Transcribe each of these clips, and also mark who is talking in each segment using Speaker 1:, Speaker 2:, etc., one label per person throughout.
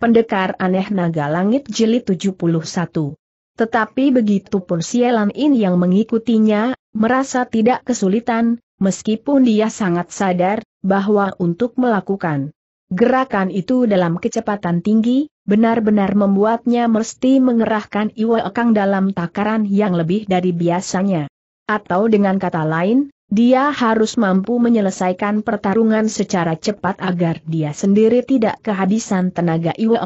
Speaker 1: Pendekar aneh naga langit Jelit 71. Tetapi begitu pun Sielam In yang mengikutinya, merasa tidak kesulitan, meskipun dia sangat sadar, bahwa untuk melakukan gerakan itu dalam kecepatan tinggi, benar-benar membuatnya mesti mengerahkan iwa ekang dalam takaran yang lebih dari biasanya. Atau dengan kata lain, dia harus mampu menyelesaikan pertarungan secara cepat agar dia sendiri tidak kehabisan tenaga Iwe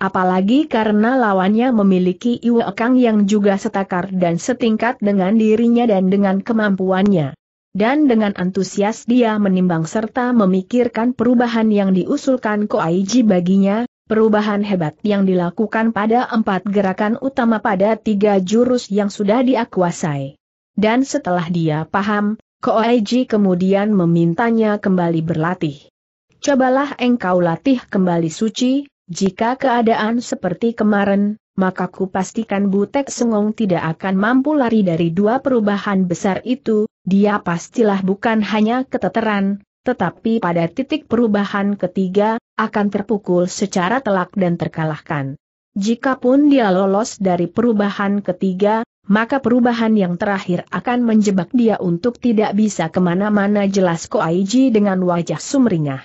Speaker 1: apalagi karena lawannya memiliki Iwe yang juga setakar dan setingkat dengan dirinya dan dengan kemampuannya. Dan dengan antusias dia menimbang serta memikirkan perubahan yang diusulkan Koaiji baginya, perubahan hebat yang dilakukan pada empat gerakan utama pada tiga jurus yang sudah diakuasai. Dan setelah dia paham, Koeji kemudian memintanya kembali berlatih. Cobalah engkau latih kembali suci, jika keadaan seperti kemarin, maka ku pastikan Butek Sengong tidak akan mampu lari dari dua perubahan besar itu, dia pastilah bukan hanya keteteran, tetapi pada titik perubahan ketiga, akan terpukul secara telak dan terkalahkan. Jikapun dia lolos dari perubahan ketiga, maka perubahan yang terakhir akan menjebak dia untuk tidak bisa kemana-mana jelas Ko Koaiji dengan wajah sumringah.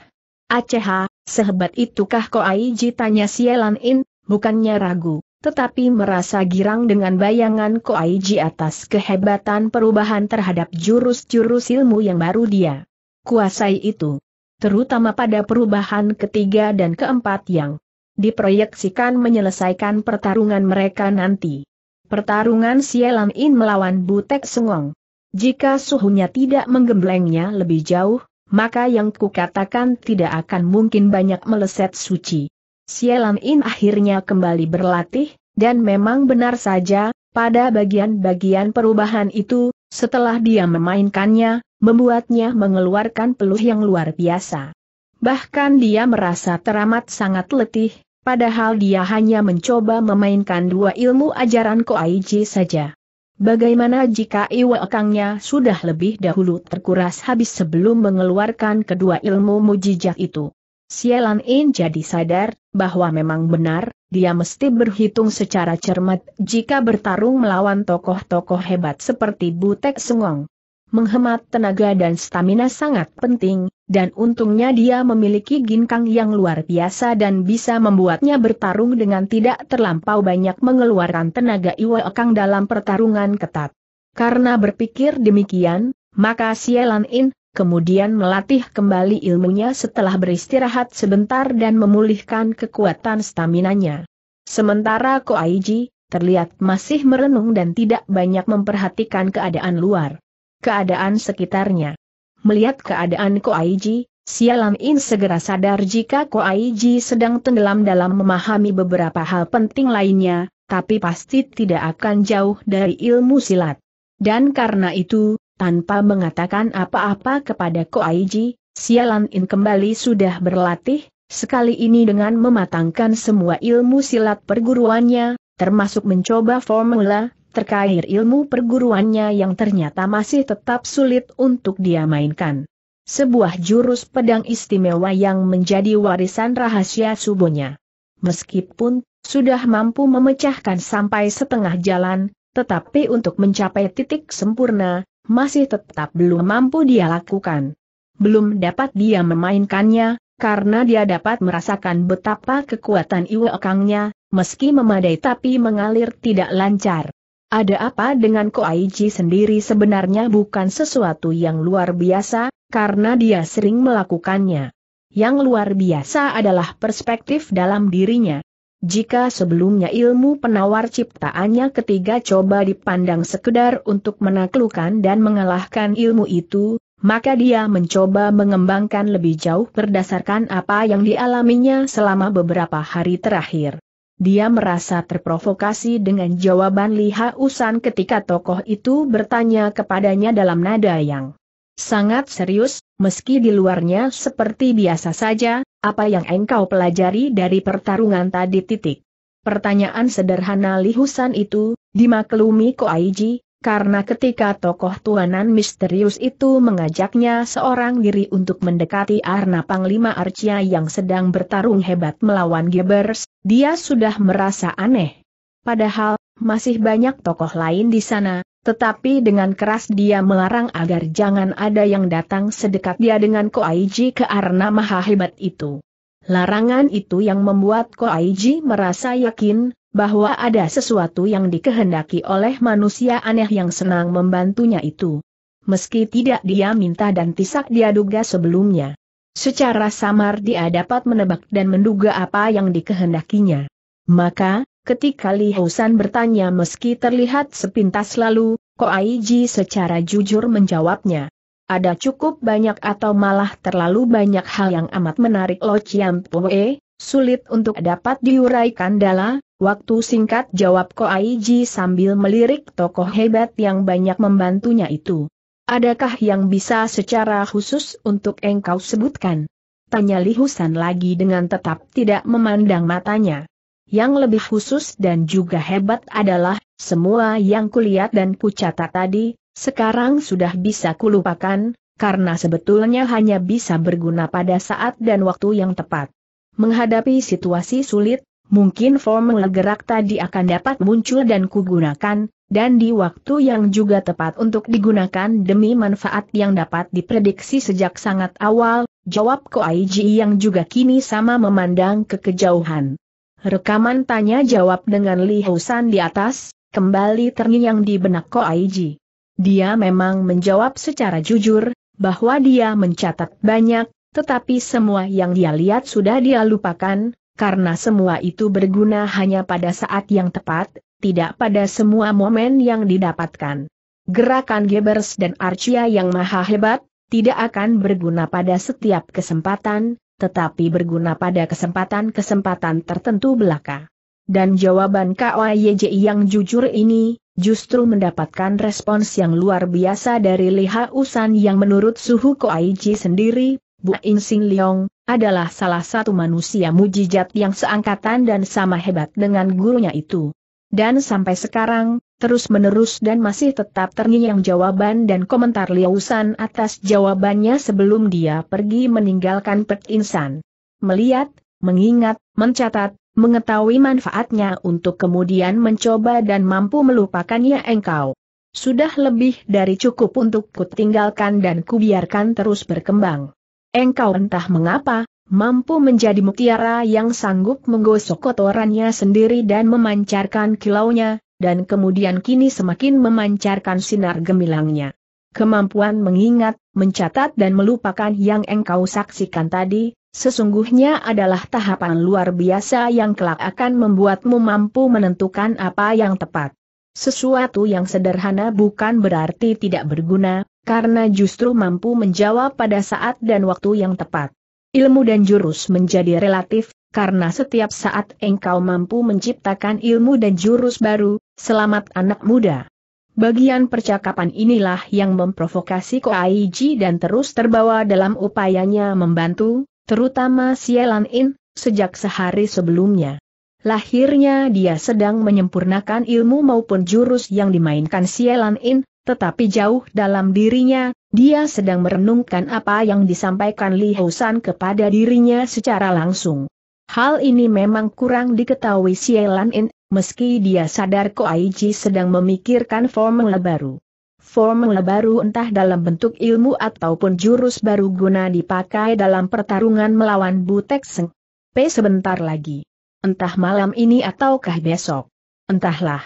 Speaker 1: Aceh, sehebat itukah Ko Koaiji tanya Sielan In, bukannya ragu, tetapi merasa girang dengan bayangan Ko Koaiji atas kehebatan perubahan terhadap jurus-jurus ilmu yang baru dia kuasai itu. Terutama pada perubahan ketiga dan keempat yang diproyeksikan menyelesaikan pertarungan mereka nanti. Pertarungan Sielam In melawan Butek Sengong. Jika suhunya tidak menggemblengnya lebih jauh, maka yang kukatakan tidak akan mungkin banyak meleset suci. Sielam In akhirnya kembali berlatih, dan memang benar saja, pada bagian-bagian perubahan itu, setelah dia memainkannya, membuatnya mengeluarkan peluh yang luar biasa. Bahkan dia merasa teramat sangat letih, Padahal dia hanya mencoba memainkan dua ilmu ajaran Koaiji saja. Bagaimana jika iwakangnya sudah lebih dahulu terkuras habis sebelum mengeluarkan kedua ilmu mujijak itu? Sialan In jadi sadar bahwa memang benar, dia mesti berhitung secara cermat jika bertarung melawan tokoh-tokoh hebat seperti Butek Sengong menghemat tenaga dan stamina sangat penting, dan untungnya dia memiliki ginkang yang luar biasa dan bisa membuatnya bertarung dengan tidak terlampau banyak mengeluarkan tenaga kang dalam pertarungan ketat. Karena berpikir demikian, maka Sielan In, kemudian melatih kembali ilmunya setelah beristirahat sebentar dan memulihkan kekuatan staminanya. Sementara Ko Aiji terlihat masih merenung dan tidak banyak memperhatikan keadaan luar keadaan sekitarnya. Melihat keadaan Koaiji, Sialam In segera sadar jika Koaiji sedang tenggelam dalam memahami beberapa hal penting lainnya, tapi pasti tidak akan jauh dari ilmu silat. Dan karena itu, tanpa mengatakan apa-apa kepada Koaiji, Sialan In kembali sudah berlatih, sekali ini dengan mematangkan semua ilmu silat perguruannya, termasuk mencoba formula, terkait ilmu perguruannya yang ternyata masih tetap sulit untuk dia mainkan. Sebuah jurus pedang istimewa yang menjadi warisan rahasia subonya. Meskipun sudah mampu memecahkan sampai setengah jalan, tetapi untuk mencapai titik sempurna, masih tetap belum mampu dia lakukan. Belum dapat dia memainkannya, karena dia dapat merasakan betapa kekuatan Iwakangnya, meski memadai tapi mengalir tidak lancar. Ada apa dengan Koaiji sendiri sebenarnya bukan sesuatu yang luar biasa, karena dia sering melakukannya. Yang luar biasa adalah perspektif dalam dirinya. Jika sebelumnya ilmu penawar ciptaannya ketiga coba dipandang sekedar untuk menaklukkan dan mengalahkan ilmu itu, maka dia mencoba mengembangkan lebih jauh berdasarkan apa yang dialaminya selama beberapa hari terakhir dia merasa terprovokasi dengan jawaban Li Hausan ketika tokoh itu bertanya kepadanya dalam nada yang sangat serius, meski di luarnya seperti biasa saja, apa yang engkau pelajari dari pertarungan tadi titik. Pertanyaan sederhana Li Husan itu, dimaklumi Ko Aiji karena ketika tokoh tuanan misterius itu mengajaknya seorang diri untuk mendekati Arna Panglima Arcia yang sedang bertarung hebat melawan Gebers, dia sudah merasa aneh. Padahal, masih banyak tokoh lain di sana, tetapi dengan keras dia melarang agar jangan ada yang datang sedekat dia dengan Koaiji ke Arna Maha Hebat itu. Larangan itu yang membuat Koaiji merasa yakin, bahwa ada sesuatu yang dikehendaki oleh manusia aneh yang senang membantunya itu. Meski tidak dia minta dan tisak dia duga sebelumnya. Secara samar dia dapat menebak dan menduga apa yang dikehendakinya. Maka, ketika Li Hausan bertanya meski terlihat sepintas lalu, Ko Aiji secara jujur menjawabnya. Ada cukup banyak atau malah terlalu banyak hal yang amat menarik Lo Chiam Pue, sulit untuk dapat diuraikan dalam. Waktu singkat jawab Ko Aiji sambil melirik tokoh hebat yang banyak membantunya itu. Adakah yang bisa secara khusus untuk engkau sebutkan? Tanya Li Husan lagi dengan tetap tidak memandang matanya. Yang lebih khusus dan juga hebat adalah, semua yang kulihat dan kucatat tadi, sekarang sudah bisa kulupakan, karena sebetulnya hanya bisa berguna pada saat dan waktu yang tepat. Menghadapi situasi sulit, mungkin formula gerak tadi akan dapat muncul dan kugunakan, dan di waktu yang juga tepat untuk digunakan demi manfaat yang dapat diprediksi sejak sangat awal, jawab Koaiji yang juga kini sama memandang ke kejauhan. Rekaman tanya jawab dengan Li di atas, kembali terngiang di benak Koaiji. Dia memang menjawab secara jujur, bahwa dia mencatat banyak, tetapi semua yang dia lihat sudah dia lupakan, karena semua itu berguna hanya pada saat yang tepat, tidak pada semua momen yang didapatkan. Gerakan Gebers dan Archia yang maha hebat, tidak akan berguna pada setiap kesempatan, tetapi berguna pada kesempatan-kesempatan tertentu belaka. Dan jawaban KYJ yang jujur ini, justru mendapatkan respons yang luar biasa dari Liha Usan yang menurut suhu Koaiji sendiri, Bu Insing Leong, adalah salah satu manusia mujizat yang seangkatan dan sama hebat dengan gurunya itu. Dan sampai sekarang, terus-menerus dan masih tetap terngiang jawaban dan komentar Liausan atas jawabannya sebelum dia pergi meninggalkan Pek Insan. Melihat, mengingat, mencatat, mengetahui manfaatnya untuk kemudian mencoba dan mampu melupakannya engkau. Sudah lebih dari cukup untuk kutinggalkan dan kubiarkan terus berkembang. Engkau entah mengapa, mampu menjadi mutiara yang sanggup menggosok kotorannya sendiri dan memancarkan kilaunya, dan kemudian kini semakin memancarkan sinar gemilangnya. Kemampuan mengingat, mencatat dan melupakan yang engkau saksikan tadi, sesungguhnya adalah tahapan luar biasa yang kelak akan membuatmu mampu menentukan apa yang tepat. Sesuatu yang sederhana bukan berarti tidak berguna, karena justru mampu menjawab pada saat dan waktu yang tepat. Ilmu dan jurus menjadi relatif, karena setiap saat engkau mampu menciptakan ilmu dan jurus baru, selamat anak muda. Bagian percakapan inilah yang memprovokasi Ko Aiji dan terus terbawa dalam upayanya membantu, terutama Sielan In, sejak sehari sebelumnya. Lahirnya dia sedang menyempurnakan ilmu maupun jurus yang dimainkan Sielan In, tetapi jauh dalam dirinya, dia sedang merenungkan apa yang disampaikan Li Hausan kepada dirinya secara langsung. Hal ini memang kurang diketahui Lan In, meski dia sadar Ko Ji sedang memikirkan formula baru. Formula baru entah dalam bentuk ilmu ataupun jurus baru guna dipakai dalam pertarungan melawan Butek Seng. P sebentar lagi. Entah malam ini ataukah besok. Entahlah.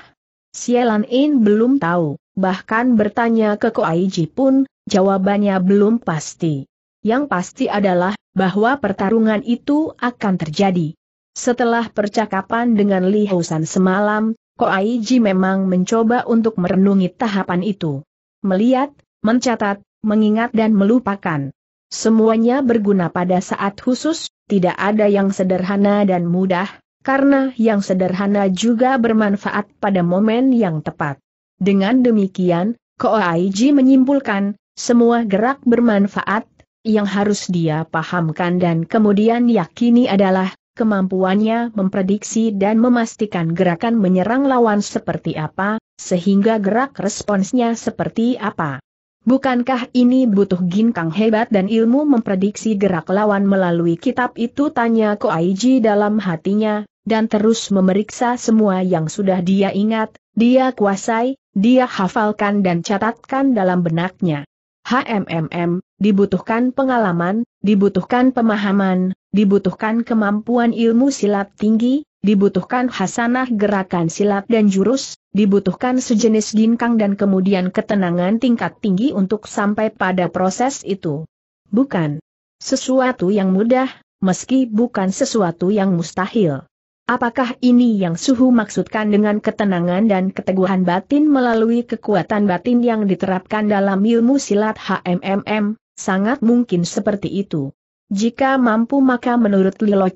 Speaker 1: Lan In belum tahu bahkan bertanya ke Koaiji pun, jawabannya belum pasti. Yang pasti adalah, bahwa pertarungan itu akan terjadi. Setelah percakapan dengan Li Housan semalam, Koaiji memang mencoba untuk merenungi tahapan itu. Melihat, mencatat, mengingat dan melupakan. Semuanya berguna pada saat khusus, tidak ada yang sederhana dan mudah, karena yang sederhana juga bermanfaat pada momen yang tepat. Dengan demikian, Koaiji menyimpulkan, semua gerak bermanfaat, yang harus dia pahamkan dan kemudian yakini adalah, kemampuannya memprediksi dan memastikan gerakan menyerang lawan seperti apa, sehingga gerak responsnya seperti apa. Bukankah ini butuh ginkang hebat dan ilmu memprediksi gerak lawan melalui kitab itu tanya Koaiji dalam hatinya, dan terus memeriksa semua yang sudah dia ingat, dia kuasai, dia hafalkan dan catatkan dalam benaknya. HMMM, dibutuhkan pengalaman, dibutuhkan pemahaman, dibutuhkan kemampuan ilmu silat tinggi, dibutuhkan hasanah gerakan silat dan jurus, dibutuhkan sejenis ginkang dan kemudian ketenangan tingkat tinggi untuk sampai pada proses itu. Bukan sesuatu yang mudah, meski bukan sesuatu yang mustahil. Apakah ini yang suhu maksudkan dengan ketenangan dan keteguhan batin melalui kekuatan batin yang diterapkan dalam ilmu silat HMMM? Sangat mungkin seperti itu. Jika mampu maka menurut Lilo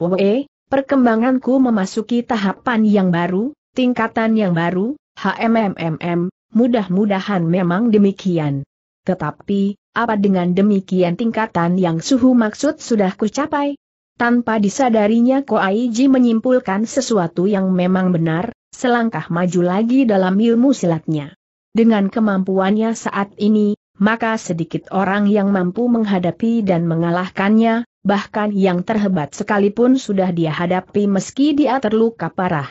Speaker 1: Poe, perkembanganku memasuki tahapan yang baru, tingkatan yang baru, HMMM, mudah-mudahan memang demikian. Tetapi, apa dengan demikian tingkatan yang suhu maksud sudah kucapai? Tanpa disadarinya Ko Koaiji menyimpulkan sesuatu yang memang benar, selangkah maju lagi dalam ilmu silatnya. Dengan kemampuannya saat ini, maka sedikit orang yang mampu menghadapi dan mengalahkannya, bahkan yang terhebat sekalipun sudah dia hadapi meski dia terluka parah.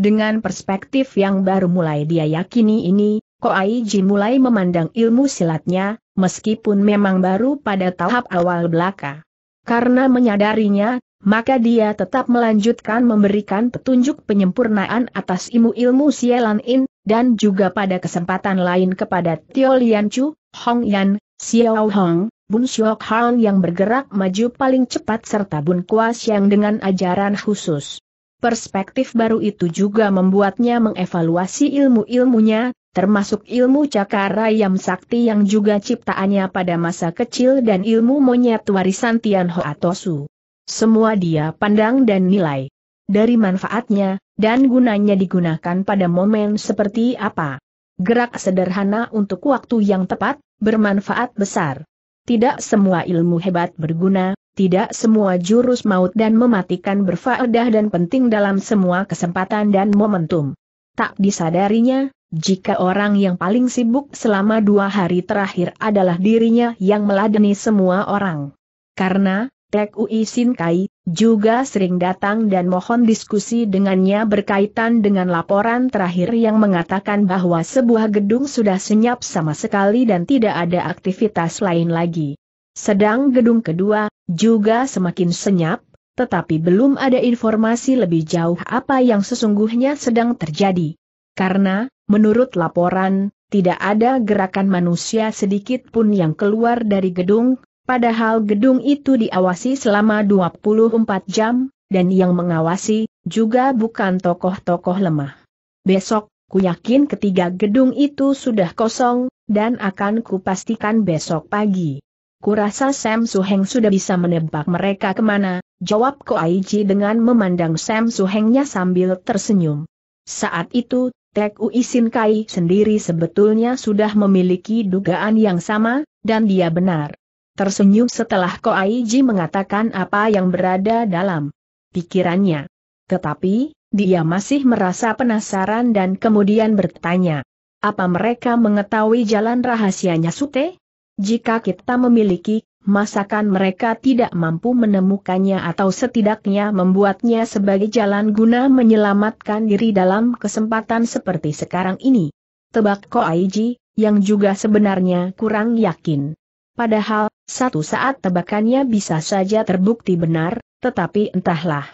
Speaker 1: Dengan perspektif yang baru mulai dia yakini ini, Ko Koaiji mulai memandang ilmu silatnya, meskipun memang baru pada tahap awal belaka. Karena menyadarinya, maka dia tetap melanjutkan memberikan petunjuk penyempurnaan atas ilmu-ilmu Sielan In, dan juga pada kesempatan lain kepada Tio Lian Chu, Hong Yan, Xiao Hong, Bun Xiok Han yang bergerak maju paling cepat serta Bun Kuas yang dengan ajaran khusus. Perspektif baru itu juga membuatnya mengevaluasi ilmu-ilmunya, termasuk ilmu Yam sakti yang juga ciptaannya pada masa kecil dan ilmu monyet warisan Tianho Atosu. Semua dia pandang dan nilai. Dari manfaatnya, dan gunanya digunakan pada momen seperti apa. Gerak sederhana untuk waktu yang tepat, bermanfaat besar. Tidak semua ilmu hebat berguna, tidak semua jurus maut dan mematikan berfaedah dan penting dalam semua kesempatan dan momentum. Tak disadarinya, jika orang yang paling sibuk selama dua hari terakhir adalah dirinya yang meladeni semua orang. Karena, Tek Ui Sin Kai, juga sering datang dan mohon diskusi dengannya berkaitan dengan laporan terakhir yang mengatakan bahwa sebuah gedung sudah senyap sama sekali dan tidak ada aktivitas lain lagi. Sedang gedung kedua, juga semakin senyap, tetapi belum ada informasi lebih jauh apa yang sesungguhnya sedang terjadi. Karena, Menurut laporan, tidak ada gerakan manusia sedikit pun yang keluar dari gedung, padahal gedung itu diawasi selama 24 jam, dan yang mengawasi, juga bukan tokoh-tokoh lemah. Besok, ku yakin ketiga gedung itu sudah kosong, dan akan kupastikan besok pagi. Kurasa Sam Suheng sudah bisa menebak mereka kemana, jawab Ko Aiji dengan memandang Sam Suhengnya sambil tersenyum. Saat itu, Tek Uisin Kai sendiri sebetulnya sudah memiliki dugaan yang sama, dan dia benar. Tersenyum setelah Ko Koaiji mengatakan apa yang berada dalam pikirannya. Tetapi, dia masih merasa penasaran dan kemudian bertanya. Apa mereka mengetahui jalan rahasianya Sute? Jika kita memiliki masakan mereka tidak mampu menemukannya atau setidaknya membuatnya sebagai jalan guna menyelamatkan diri dalam kesempatan seperti sekarang ini. Tebak Ko Aiji, yang juga sebenarnya kurang yakin. Padahal, satu saat tebakannya bisa saja terbukti benar, tetapi entahlah.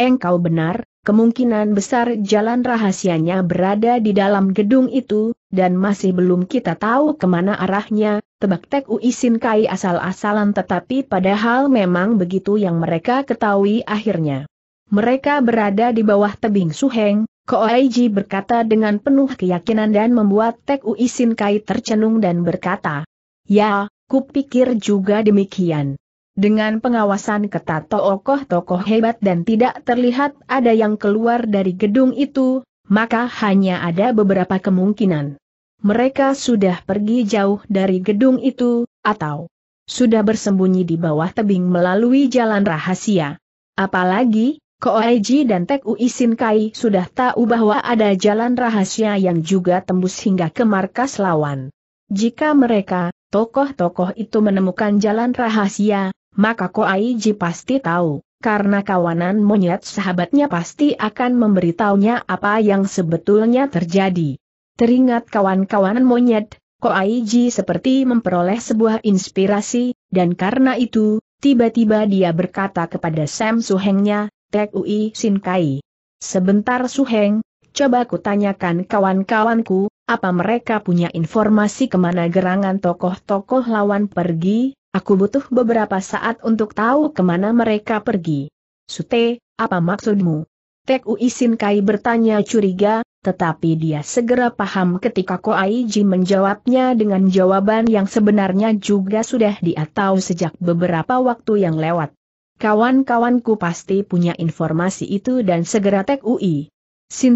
Speaker 1: Engkau benar, kemungkinan besar jalan rahasianya berada di dalam gedung itu, dan masih belum kita tahu kemana arahnya, tebak tek Uisin Kai asal-asalan tetapi padahal memang begitu yang mereka ketahui akhirnya. Mereka berada di bawah tebing Suheng, Koaiji berkata dengan penuh keyakinan dan membuat Tek Uisin Kai tercenung dan berkata, Ya, kupikir juga demikian. Dengan pengawasan ketat tokoh-tokoh hebat dan tidak terlihat ada yang keluar dari gedung itu, maka hanya ada beberapa kemungkinan mereka sudah pergi jauh dari gedung itu, atau sudah bersembunyi di bawah tebing melalui jalan rahasia. Apalagi, Koeji dan Tek Uisin Kai sudah tahu bahwa ada jalan rahasia yang juga tembus hingga ke markas lawan. Jika mereka, tokoh-tokoh itu menemukan jalan rahasia, maka Koeji pasti tahu, karena kawanan monyet sahabatnya pasti akan memberitahunya apa yang sebetulnya terjadi. Teringat kawan kawan monyet, Ko Aiji seperti memperoleh sebuah inspirasi, dan karena itu, tiba-tiba dia berkata kepada Sam Suhengnya, Tek Ui Sin Kai. Sebentar Suheng, coba kutanyakan kawan-kawanku, apa mereka punya informasi kemana gerangan tokoh-tokoh lawan pergi, aku butuh beberapa saat untuk tahu kemana mereka pergi. Sute, apa maksudmu? Tek Uisin Kai bertanya curiga, tetapi dia segera paham ketika Ko Koaiji menjawabnya dengan jawaban yang sebenarnya juga sudah dia tahu sejak beberapa waktu yang lewat. Kawan-kawanku pasti punya informasi itu dan segera Tek Ui.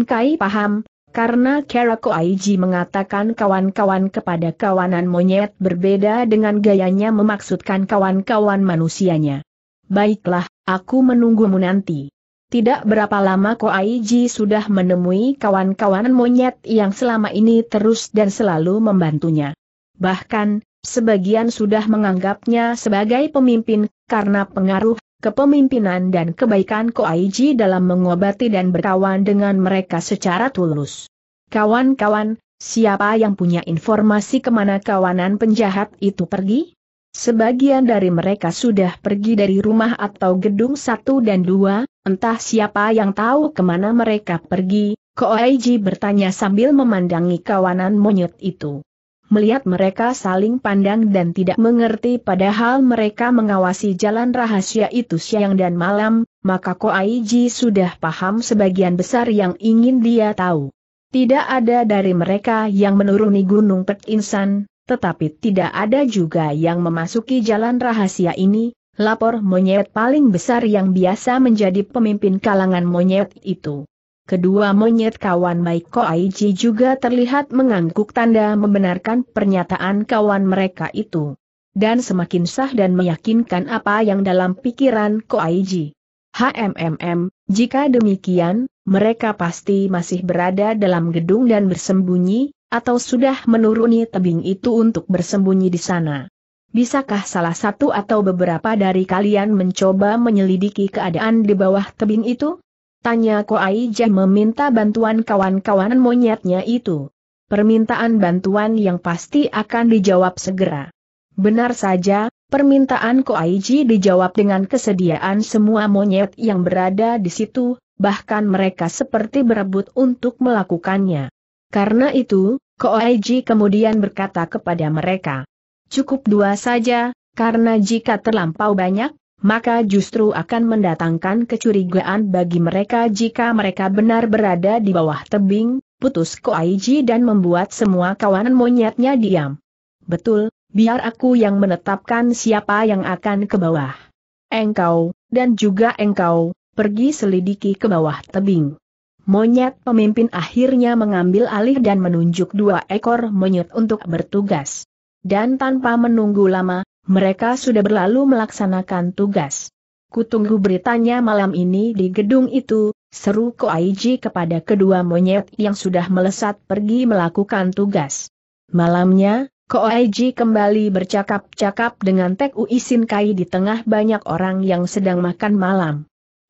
Speaker 1: Kai paham, karena Ai Koaiji mengatakan kawan-kawan kepada kawanan monyet berbeda dengan gayanya memaksudkan kawan-kawan manusianya. Baiklah, aku menunggumu nanti. Tidak berapa lama Ko Koaiji sudah menemui kawan-kawan monyet yang selama ini terus dan selalu membantunya. Bahkan, sebagian sudah menganggapnya sebagai pemimpin, karena pengaruh, kepemimpinan dan kebaikan Ko Koaiji dalam mengobati dan berkawan dengan mereka secara tulus. Kawan-kawan, siapa yang punya informasi kemana kawanan penjahat itu pergi? Sebagian dari mereka sudah pergi dari rumah atau gedung satu dan dua, Entah siapa yang tahu kemana mereka pergi, Koeiji bertanya sambil memandangi kawanan monyet itu. Melihat mereka saling pandang dan tidak mengerti padahal mereka mengawasi jalan rahasia itu siang dan malam, maka Koaiji sudah paham sebagian besar yang ingin dia tahu. Tidak ada dari mereka yang menuruni gunung Pek Insan, tetapi tidak ada juga yang memasuki jalan rahasia ini, Lapor monyet paling besar yang biasa menjadi pemimpin kalangan monyet itu. Kedua monyet kawan baik Aiji juga terlihat mengangguk tanda membenarkan pernyataan kawan mereka itu. Dan semakin sah dan meyakinkan apa yang dalam pikiran Ko Aiji. HMMM, jika demikian, mereka pasti masih berada dalam gedung dan bersembunyi, atau sudah menuruni tebing itu untuk bersembunyi di sana. Bisakah salah satu atau beberapa dari kalian mencoba menyelidiki keadaan di bawah tebing itu? Tanya Koaija meminta bantuan kawan-kawan monyetnya itu. Permintaan bantuan yang pasti akan dijawab segera. Benar saja, permintaan Koaiji dijawab dengan kesediaan semua monyet yang berada di situ, bahkan mereka seperti berebut untuk melakukannya. Karena itu, Koaiji kemudian berkata kepada mereka, Cukup dua saja, karena jika terlampau banyak, maka justru akan mendatangkan kecurigaan bagi mereka jika mereka benar berada di bawah tebing, putus Aiji dan membuat semua kawanan monyetnya diam. Betul, biar aku yang menetapkan siapa yang akan ke bawah. Engkau, dan juga engkau, pergi selidiki ke bawah tebing. Monyet pemimpin akhirnya mengambil alih dan menunjuk dua ekor monyet untuk bertugas dan tanpa menunggu lama, mereka sudah berlalu melaksanakan tugas. Kutunggu beritanya malam ini di gedung itu, seru Koaiji kepada kedua monyet yang sudah melesat pergi melakukan tugas. Malamnya, Koaiji kembali bercakap-cakap dengan Tek Uisin Kai di tengah banyak orang yang sedang makan malam.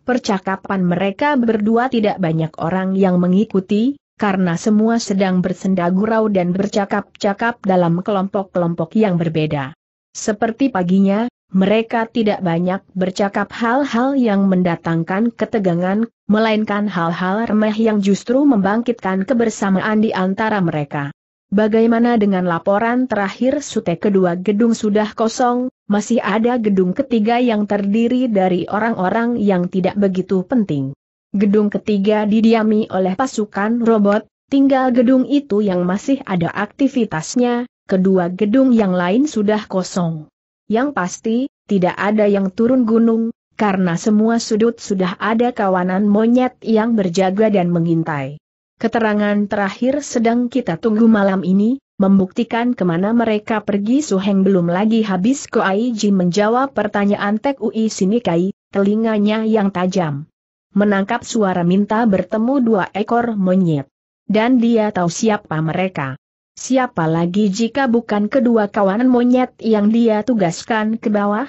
Speaker 1: Percakapan mereka berdua tidak banyak orang yang mengikuti, karena semua sedang bersenda gurau dan bercakap-cakap dalam kelompok-kelompok yang berbeda. Seperti paginya, mereka tidak banyak bercakap hal-hal yang mendatangkan ketegangan, melainkan hal-hal remeh yang justru membangkitkan kebersamaan di antara mereka. Bagaimana dengan laporan terakhir Sute kedua gedung sudah kosong, masih ada gedung ketiga yang terdiri dari orang-orang yang tidak begitu penting. Gedung ketiga didiami oleh pasukan robot, tinggal gedung itu yang masih ada aktivitasnya, kedua gedung yang lain sudah kosong. Yang pasti, tidak ada yang turun gunung, karena semua sudut sudah ada kawanan monyet yang berjaga dan mengintai. Keterangan terakhir sedang kita tunggu malam ini, membuktikan kemana mereka pergi Suheng belum lagi habis Koaiji menjawab pertanyaan Tek Ui Sinikai, telinganya yang tajam menangkap suara minta bertemu dua ekor monyet. Dan dia tahu siapa mereka. Siapa lagi jika bukan kedua kawanan monyet yang dia tugaskan ke bawah?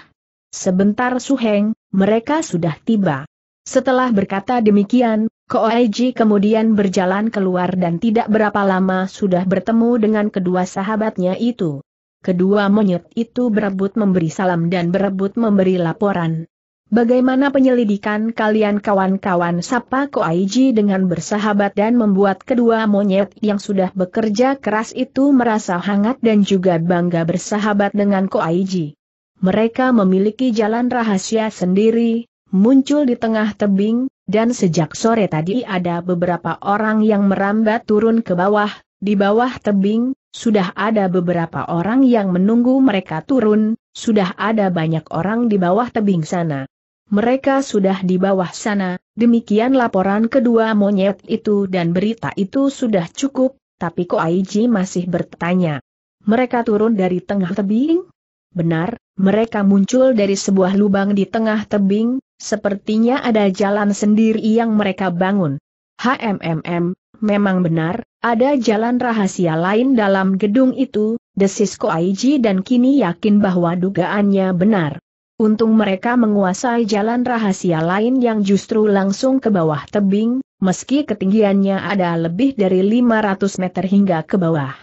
Speaker 1: Sebentar Suheng, mereka sudah tiba. Setelah berkata demikian, Koaiji kemudian berjalan keluar dan tidak berapa lama sudah bertemu dengan kedua sahabatnya itu. Kedua monyet itu berebut memberi salam dan berebut memberi laporan. Bagaimana penyelidikan kalian kawan-kawan Sapa Koaiji dengan bersahabat dan membuat kedua monyet yang sudah bekerja keras itu merasa hangat dan juga bangga bersahabat dengan Koaiji. Mereka memiliki jalan rahasia sendiri, muncul di tengah tebing, dan sejak sore tadi ada beberapa orang yang merambat turun ke bawah, di bawah tebing, sudah ada beberapa orang yang menunggu mereka turun, sudah ada banyak orang di bawah tebing sana mereka sudah di bawah sana, demikian laporan kedua monyet itu dan berita itu sudah cukup, tapi Aiji masih bertanya. Mereka turun dari tengah tebing? Benar, mereka muncul dari sebuah lubang di tengah tebing, sepertinya ada jalan sendiri yang mereka bangun. HMMM, memang benar, ada jalan rahasia lain dalam gedung itu, desis Koaiji dan kini yakin bahwa dugaannya benar. Untung mereka menguasai jalan rahasia lain yang justru langsung ke bawah tebing, meski ketinggiannya ada lebih dari 500 meter hingga ke bawah.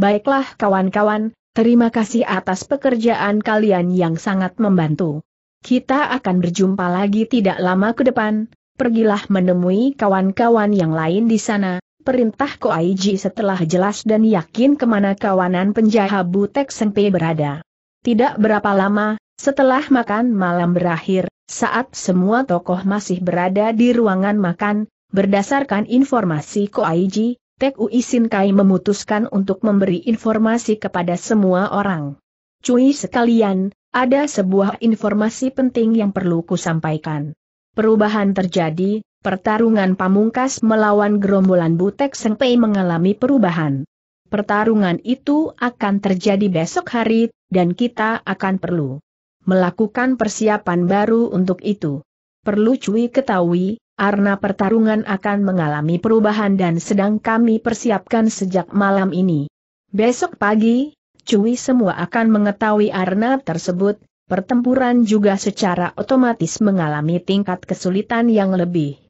Speaker 1: Baiklah kawan-kawan, terima kasih atas pekerjaan kalian yang sangat membantu. Kita akan berjumpa lagi tidak lama ke depan, pergilah menemui kawan-kawan yang lain di sana, Perintah Koaiji setelah jelas dan yakin kemana kawanan penjahat Butek Senpei berada. Tidak berapa lama, setelah makan malam berakhir, saat semua tokoh masih berada di ruangan makan, berdasarkan informasi Koaiji, Tek Ui Kai memutuskan untuk memberi informasi kepada semua orang. Cui sekalian, ada sebuah informasi penting yang perlu kusampaikan. Perubahan terjadi, pertarungan pamungkas melawan gerombolan Butek Sengpei mengalami perubahan. Pertarungan itu akan terjadi besok hari, dan kita akan perlu melakukan persiapan baru untuk itu. Perlu Cui ketahui, Arna pertarungan akan mengalami perubahan dan sedang kami persiapkan sejak malam ini. Besok pagi, Cui semua akan mengetahui Arna tersebut, pertempuran juga secara otomatis mengalami tingkat kesulitan yang lebih.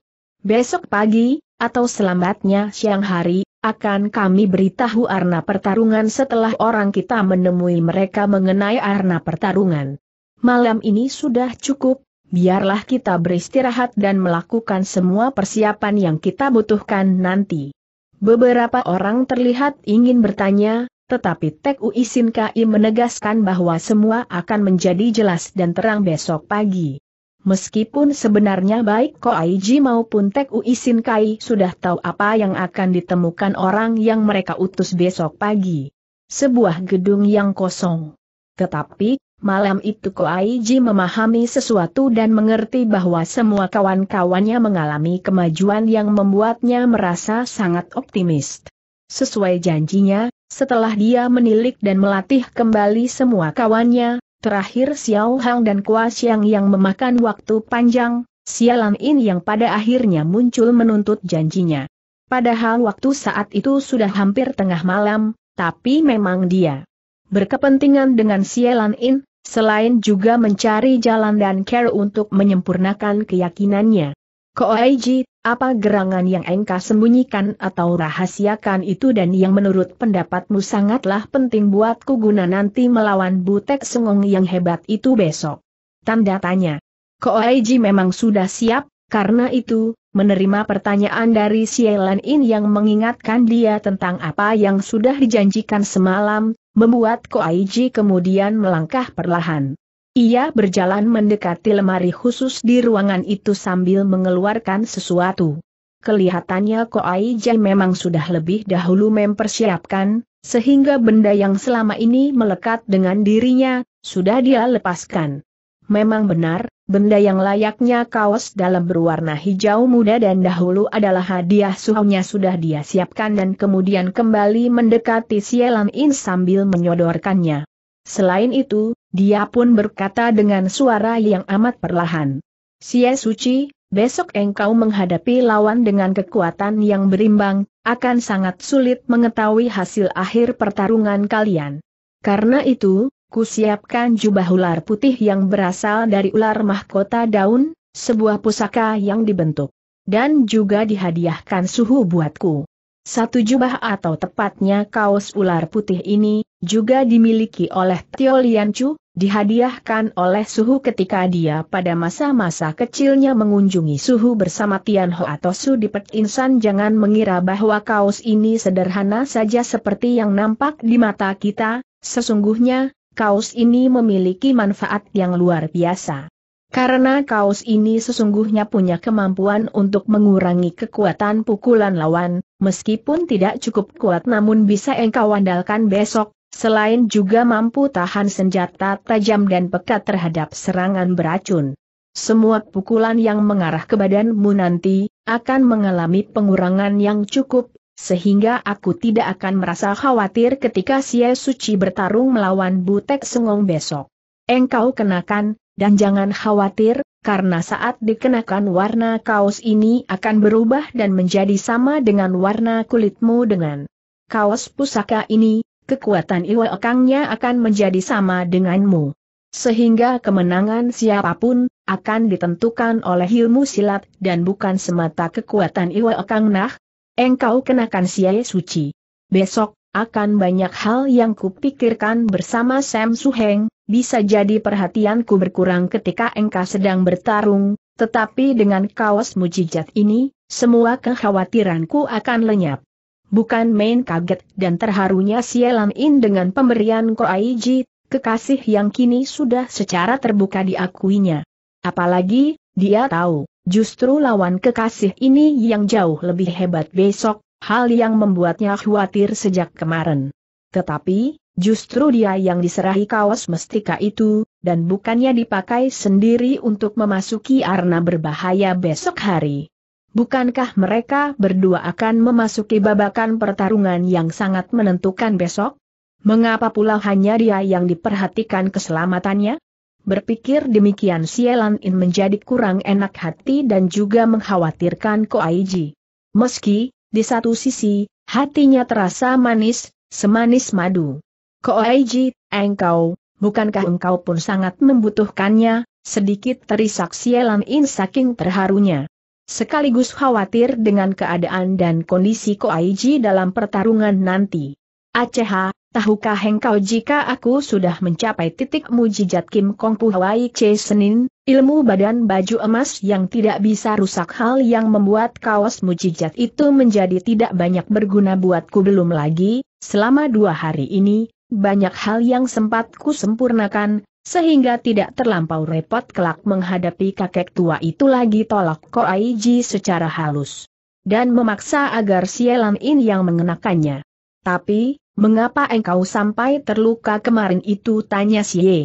Speaker 1: Besok pagi, atau selambatnya siang hari, akan kami beritahu arna pertarungan setelah orang kita menemui mereka mengenai arna pertarungan malam ini sudah cukup, biarlah kita beristirahat dan melakukan semua persiapan yang kita butuhkan nanti. Beberapa orang terlihat ingin bertanya, tetapi Tek Ui Sin Kai menegaskan bahwa semua akan menjadi jelas dan terang besok pagi. Meskipun sebenarnya baik Ko Aiji maupun Tek Ui Sin Kai sudah tahu apa yang akan ditemukan orang yang mereka utus besok pagi. Sebuah gedung yang kosong. Tetapi, Malam itu Ko Koaiji memahami sesuatu dan mengerti bahwa semua kawan-kawannya mengalami kemajuan yang membuatnya merasa sangat optimis. Sesuai janjinya, setelah dia menilik dan melatih kembali semua kawannya, terakhir Xiao Hang dan Kua Xiang yang memakan waktu panjang, Sialan In yang pada akhirnya muncul menuntut janjinya. Padahal waktu saat itu sudah hampir tengah malam, tapi memang dia berkepentingan dengan sialan In, Selain juga mencari jalan dan care untuk menyempurnakan keyakinannya. Koaiji, apa gerangan yang engkau sembunyikan atau rahasiakan itu dan yang menurut pendapatmu sangatlah penting buatku guna nanti melawan Butek Sengong yang hebat itu besok? Tanda tanya. Koaiji memang sudah siap, karena itu, menerima pertanyaan dari Sielan In yang mengingatkan dia tentang apa yang sudah dijanjikan semalam, membuat Koaiji kemudian melangkah perlahan. Ia berjalan mendekati lemari khusus di ruangan itu sambil mengeluarkan sesuatu. Kelihatannya Koaiji memang sudah lebih dahulu mempersiapkan, sehingga benda yang selama ini melekat dengan dirinya, sudah dia lepaskan memang benar, benda yang layaknya kaos dalam berwarna hijau muda dan dahulu adalah hadiah suhunya sudah dia siapkan dan kemudian kembali mendekati Sielam In sambil menyodorkannya. Selain itu, dia pun berkata dengan suara yang amat perlahan. Sia Suci, besok engkau menghadapi lawan dengan kekuatan yang berimbang, akan sangat sulit mengetahui hasil akhir pertarungan kalian. Karena itu, kusiapkan jubah ular putih yang berasal dari ular mahkota daun, sebuah pusaka yang dibentuk. Dan juga dihadiahkan suhu buatku. Satu jubah atau tepatnya kaos ular putih ini, juga dimiliki oleh Tio Liancu, dihadiahkan oleh suhu ketika dia pada masa-masa kecilnya mengunjungi suhu bersama Tian Ho atau Su di pet Insan jangan mengira bahwa kaos ini sederhana saja seperti yang nampak di mata kita, sesungguhnya, kaos ini memiliki manfaat yang luar biasa. Karena kaos ini sesungguhnya punya kemampuan untuk mengurangi kekuatan pukulan lawan, meskipun tidak cukup kuat namun bisa engkau andalkan besok, selain juga mampu tahan senjata tajam dan pekat terhadap serangan beracun. Semua pukulan yang mengarah ke badanmu nanti, akan mengalami pengurangan yang cukup, sehingga aku tidak akan merasa khawatir ketika Xie Suci bertarung melawan Butek Sengong besok. Engkau kenakan, dan jangan khawatir, karena saat dikenakan warna kaos ini akan berubah dan menjadi sama dengan warna kulitmu dengan kaos pusaka ini, kekuatan Iwa Ekangnya akan menjadi sama denganmu. Sehingga kemenangan siapapun, akan ditentukan oleh ilmu silat dan bukan semata kekuatan Iwa Ekang Nah, engkau kenakan siai suci. Besok, akan banyak hal yang kupikirkan bersama Sam Suheng, bisa jadi perhatianku berkurang ketika engkau sedang bertarung, tetapi dengan kaos mujijat ini, semua kekhawatiranku akan lenyap. Bukan main kaget dan terharunya Sielan In dengan pemberian Ko Aiji, kekasih yang kini sudah secara terbuka diakuinya. Apalagi, dia tahu, Justru lawan kekasih ini yang jauh lebih hebat besok, hal yang membuatnya khawatir sejak kemarin. Tetapi, justru dia yang diserahi kaos mestika itu, dan bukannya dipakai sendiri untuk memasuki arna berbahaya besok hari. Bukankah mereka berdua akan memasuki babakan pertarungan yang sangat menentukan besok? Mengapa pula hanya dia yang diperhatikan keselamatannya? Berpikir demikian Sielan In menjadi kurang enak hati dan juga mengkhawatirkan Ko Aiji. Meski, di satu sisi, hatinya terasa manis, semanis madu. Ko Aiji, engkau, bukankah engkau pun sangat membutuhkannya, sedikit terisak Sielan In saking terharunya. Sekaligus khawatir dengan keadaan dan kondisi Ko Aiji dalam pertarungan nanti. Aceh. Tahukah engkau jika aku sudah mencapai titik mujizat Kim Kong Puhawai C. Senin, ilmu badan baju emas yang tidak bisa rusak hal yang membuat kaos mujizat itu menjadi tidak banyak berguna buatku belum lagi, selama dua hari ini, banyak hal yang sempat ku sempurnakan, sehingga tidak terlampau repot kelak menghadapi kakek tua itu lagi tolak Koaiji secara halus. Dan memaksa agar Sielan In yang mengenakannya. Tapi, Mengapa engkau sampai terluka kemarin itu tanya si Ye.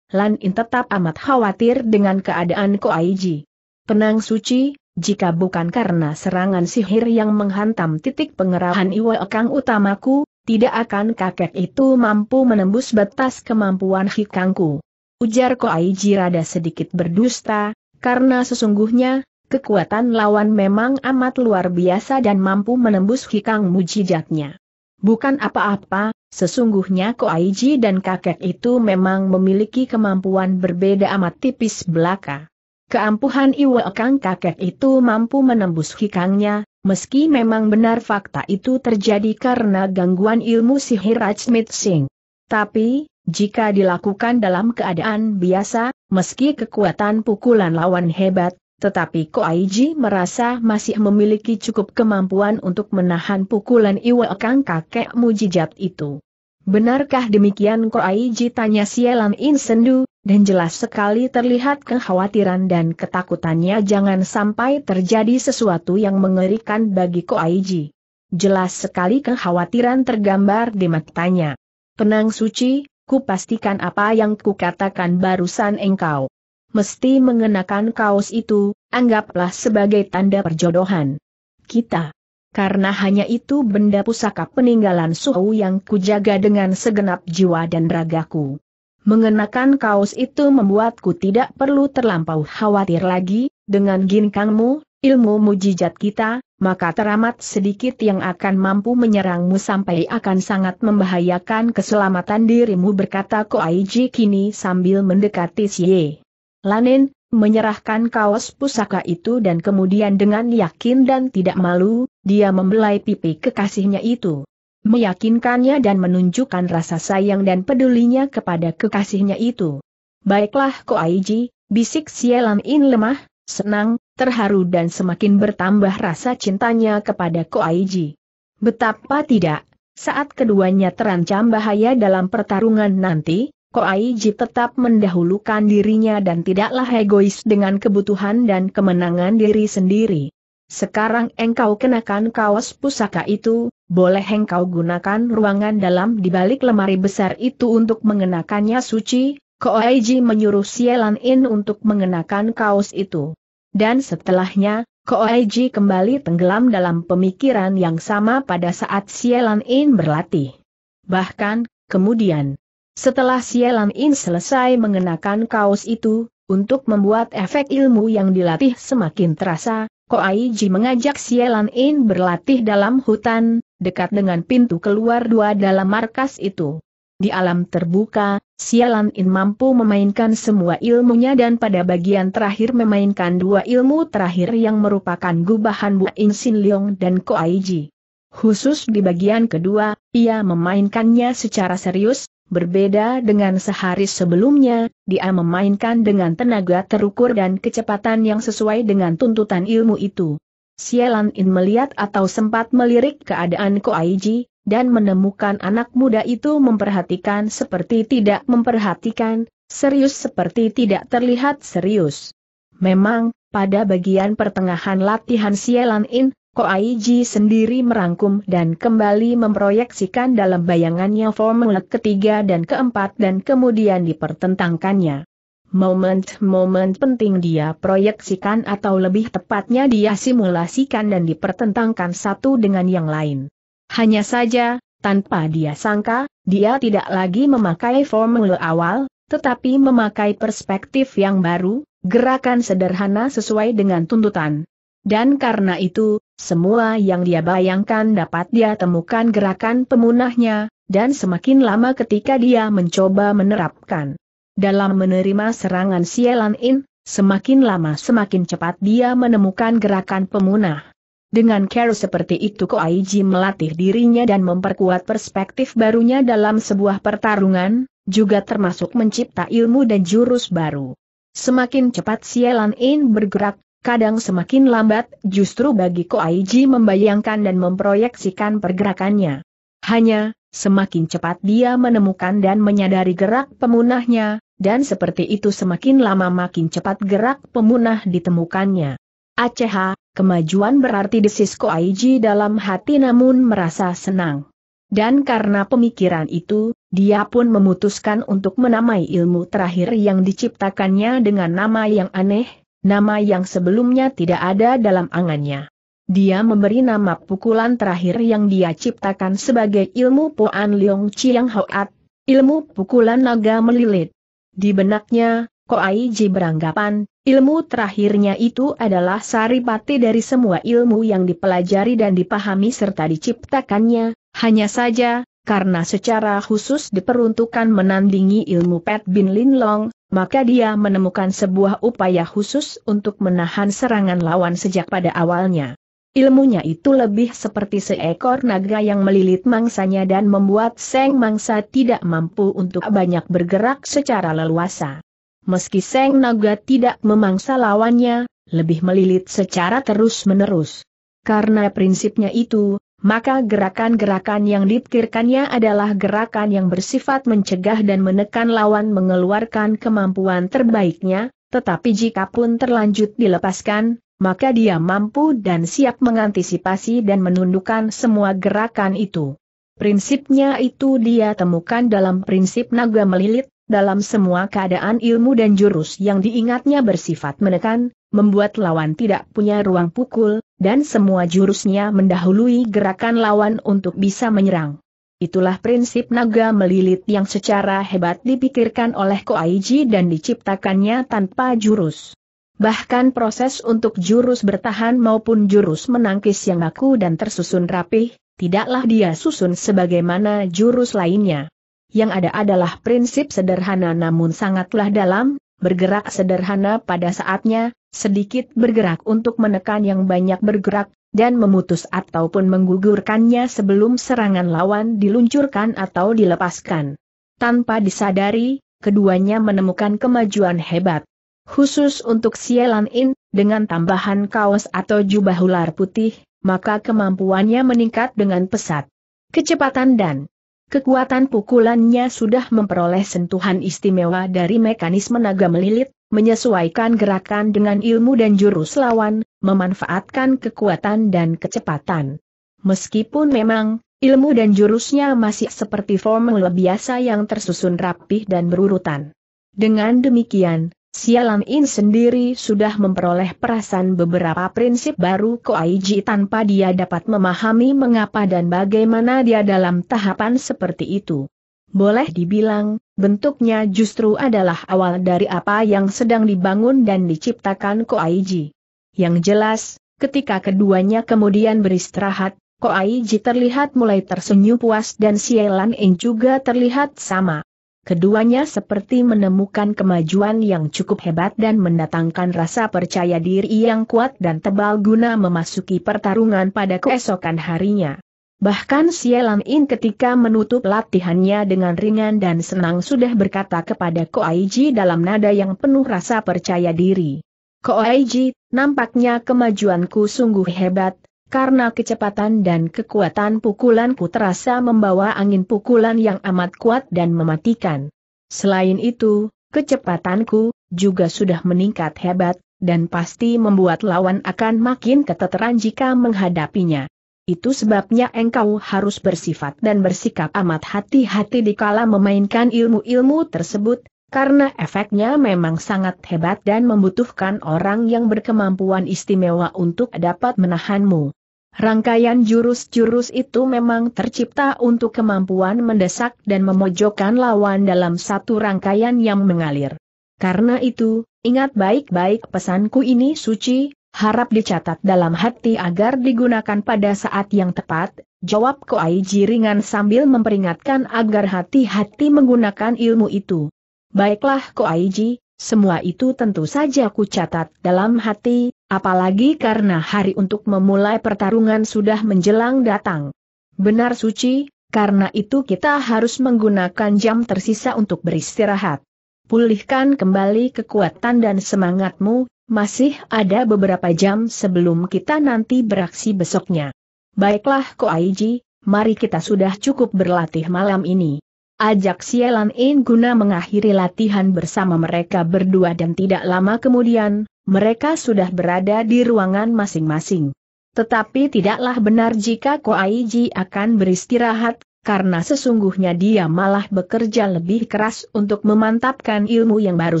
Speaker 1: Lan In tetap amat khawatir dengan keadaan Ko Koaiji. Tenang suci, jika bukan karena serangan sihir yang menghantam titik pengerahan Iwa Kang utamaku, tidak akan kakek itu mampu menembus batas kemampuan hikangku. Ujar Ko Koaiji rada sedikit berdusta, karena sesungguhnya, kekuatan lawan memang amat luar biasa dan mampu menembus hikang mujijatnya. Bukan apa-apa, sesungguhnya Koaiji dan kakek itu memang memiliki kemampuan berbeda amat tipis belaka. Keampuhan Iwakang kakek itu mampu menembus hikangnya, meski memang benar fakta itu terjadi karena gangguan ilmu sihir Rajmit Singh. Tapi, jika dilakukan dalam keadaan biasa, meski kekuatan pukulan lawan hebat, tetapi Ko Koaiji merasa masih memiliki cukup kemampuan untuk menahan pukulan Iwa Kang kakek mujijat itu. Benarkah demikian Ko Koaiji tanya Sialan Insendu, dan jelas sekali terlihat kekhawatiran dan ketakutannya jangan sampai terjadi sesuatu yang mengerikan bagi Koaiji. Jelas sekali kekhawatiran tergambar di matanya. Penang suci, ku pastikan apa yang ku katakan barusan engkau mesti mengenakan kaos itu, anggaplah sebagai tanda perjodohan. Kita. Karena hanya itu benda pusaka peninggalan Suhu yang kujaga dengan segenap jiwa dan ragaku. Mengenakan kaos itu membuatku tidak perlu terlampau khawatir lagi, dengan ginkangmu, ilmu mujizat kita, maka teramat sedikit yang akan mampu menyerangmu sampai akan sangat membahayakan keselamatan dirimu berkata Koaiji kini sambil mendekati Xie. Lanin, menyerahkan kaos pusaka itu dan kemudian dengan yakin dan tidak malu, dia membelai pipi kekasihnya itu. Meyakinkannya dan menunjukkan rasa sayang dan pedulinya kepada kekasihnya itu. Baiklah Ko Aiji, bisik Sialan In lemah, senang, terharu dan semakin bertambah rasa cintanya kepada Ko Aiji. Betapa tidak, saat keduanya terancam bahaya dalam pertarungan nanti, Ko Koaiji tetap mendahulukan dirinya dan tidaklah egois dengan kebutuhan dan kemenangan diri sendiri. Sekarang engkau kenakan kaos pusaka itu, boleh engkau gunakan ruangan dalam di balik lemari besar itu untuk mengenakannya suci, Ko Koaiji menyuruh Sielan In untuk mengenakan kaos itu. Dan setelahnya, Ko Koaiji kembali tenggelam dalam pemikiran yang sama pada saat Sielan In berlatih. Bahkan, kemudian, setelah Sielam In selesai mengenakan kaos itu, untuk membuat efek ilmu yang dilatih semakin terasa, Ko Koaiji mengajak Sielam In berlatih dalam hutan, dekat dengan pintu keluar dua dalam markas itu. Di alam terbuka, Sialan In mampu memainkan semua ilmunya dan pada bagian terakhir memainkan dua ilmu terakhir yang merupakan gubahan Bu In Sin Leong dan Koaiji. Khusus di bagian kedua, ia memainkannya secara serius, Berbeda dengan sehari sebelumnya, dia memainkan dengan tenaga terukur dan kecepatan yang sesuai dengan tuntutan ilmu itu. Sialan In melihat atau sempat melirik keadaan Ko Aiji dan menemukan anak muda itu memperhatikan seperti tidak memperhatikan, serius seperti tidak terlihat serius. Memang, pada bagian pertengahan latihan Sialan In, Ko Koaiji sendiri merangkum dan kembali memproyeksikan dalam bayangannya formula ketiga dan keempat dan kemudian dipertentangkannya. Moment-moment penting dia proyeksikan atau lebih tepatnya dia simulasikan dan dipertentangkan satu dengan yang lain. Hanya saja, tanpa dia sangka, dia tidak lagi memakai formula awal, tetapi memakai perspektif yang baru, gerakan sederhana sesuai dengan tuntutan, dan karena itu, semua yang dia bayangkan dapat dia temukan gerakan pemunahnya, dan semakin lama ketika dia mencoba menerapkan. Dalam menerima serangan Sialan In, semakin lama semakin cepat dia menemukan gerakan pemunah. Dengan care seperti itu Ko Aiji melatih dirinya dan memperkuat perspektif barunya dalam sebuah pertarungan, juga termasuk mencipta ilmu dan jurus baru. Semakin cepat Sialan In bergerak, kadang semakin lambat, justru bagi Koaiji membayangkan dan memproyeksikan pergerakannya. Hanya, semakin cepat dia menemukan dan menyadari gerak pemunahnya, dan seperti itu semakin lama makin cepat gerak pemunah ditemukannya. Aceh, kemajuan berarti desis Koaiji dalam hati namun merasa senang. Dan karena pemikiran itu, dia pun memutuskan untuk menamai ilmu terakhir yang diciptakannya dengan nama yang aneh, nama yang sebelumnya tidak ada dalam angannya. Dia memberi nama pukulan terakhir yang dia ciptakan sebagai ilmu Poan Leong Chiang Hoat, ilmu pukulan naga melilit. Di benaknya, Ai Ji beranggapan, ilmu terakhirnya itu adalah saripati dari semua ilmu yang dipelajari dan dipahami serta diciptakannya, hanya saja, karena secara khusus diperuntukkan menandingi ilmu Pet Bin Lin Long, maka dia menemukan sebuah upaya khusus untuk menahan serangan lawan sejak pada awalnya. Ilmunya itu lebih seperti seekor naga yang melilit mangsanya dan membuat Seng Mangsa tidak mampu untuk banyak bergerak secara leluasa. Meski Seng Naga tidak memangsa lawannya, lebih melilit secara terus-menerus. Karena prinsipnya itu, maka gerakan-gerakan yang dipikirkannya adalah gerakan yang bersifat mencegah dan menekan lawan mengeluarkan kemampuan terbaiknya, tetapi jika pun terlanjut dilepaskan, maka dia mampu dan siap mengantisipasi dan menundukkan semua gerakan itu. Prinsipnya itu dia temukan dalam prinsip naga melilit, dalam semua keadaan ilmu dan jurus yang diingatnya bersifat menekan, membuat lawan tidak punya ruang pukul, dan semua jurusnya mendahului gerakan lawan untuk bisa menyerang. Itulah prinsip naga melilit yang secara hebat dipikirkan oleh Koaiji dan diciptakannya tanpa jurus. Bahkan proses untuk jurus bertahan maupun jurus menangkis yang aku dan tersusun rapih, tidaklah dia susun sebagaimana jurus lainnya yang ada adalah prinsip sederhana namun sangatlah dalam, bergerak sederhana pada saatnya, sedikit bergerak untuk menekan yang banyak bergerak, dan memutus ataupun menggugurkannya sebelum serangan lawan diluncurkan atau dilepaskan. Tanpa disadari, keduanya menemukan kemajuan hebat. Khusus untuk Sielan In, dengan tambahan kaos atau jubah ular putih, maka kemampuannya meningkat dengan pesat. Kecepatan dan Kekuatan pukulannya sudah memperoleh sentuhan istimewa dari mekanisme naga melilit, menyesuaikan gerakan dengan ilmu dan jurus lawan, memanfaatkan kekuatan dan kecepatan. Meskipun memang, ilmu dan jurusnya masih seperti formula biasa yang tersusun rapih dan berurutan. Dengan demikian, Sialan In sendiri sudah memperoleh perasaan beberapa prinsip baru Koaiji tanpa dia dapat memahami mengapa dan bagaimana dia dalam tahapan seperti itu. Boleh dibilang, bentuknya justru adalah awal dari apa yang sedang dibangun dan diciptakan Koaiji. Yang jelas, ketika keduanya kemudian beristirahat, Koaiji terlihat mulai tersenyum puas dan Sialan In juga terlihat sama. Keduanya seperti menemukan kemajuan yang cukup hebat dan mendatangkan rasa percaya diri yang kuat dan tebal guna memasuki pertarungan pada keesokan harinya. Bahkan Sielang In ketika menutup latihannya dengan ringan dan senang sudah berkata kepada Ko Aiji dalam nada yang penuh rasa percaya diri. Ko Aiji, nampaknya kemajuanku sungguh hebat, karena kecepatan dan kekuatan pukulanku terasa membawa angin pukulan yang amat kuat dan mematikan. Selain itu, kecepatanku juga sudah meningkat hebat, dan pasti membuat lawan akan makin keteteran jika menghadapinya. Itu sebabnya engkau harus bersifat dan bersikap amat hati-hati dikala memainkan ilmu-ilmu tersebut, karena efeknya memang sangat hebat dan membutuhkan orang yang berkemampuan istimewa untuk dapat menahanmu. Rangkaian jurus-jurus itu memang tercipta untuk kemampuan mendesak dan memojokkan lawan dalam satu rangkaian yang mengalir. Karena itu, ingat baik-baik pesanku ini suci, harap dicatat dalam hati agar digunakan pada saat yang tepat, jawab Koaiji ringan sambil memperingatkan agar hati-hati menggunakan ilmu itu. Baiklah Koaiji, semua itu tentu saja ku catat dalam hati, apalagi karena hari untuk memulai pertarungan sudah menjelang datang. Benar suci, karena itu kita harus menggunakan jam tersisa untuk beristirahat. Pulihkan kembali kekuatan dan semangatmu, masih ada beberapa jam sebelum kita nanti beraksi besoknya. Baiklah Ko Aiji. mari kita sudah cukup berlatih malam ini. Ajak Sielan In guna mengakhiri latihan bersama mereka berdua dan tidak lama kemudian, mereka sudah berada di ruangan masing-masing. Tetapi tidaklah benar jika Koaiji akan beristirahat, karena sesungguhnya dia malah bekerja lebih keras untuk memantapkan ilmu yang baru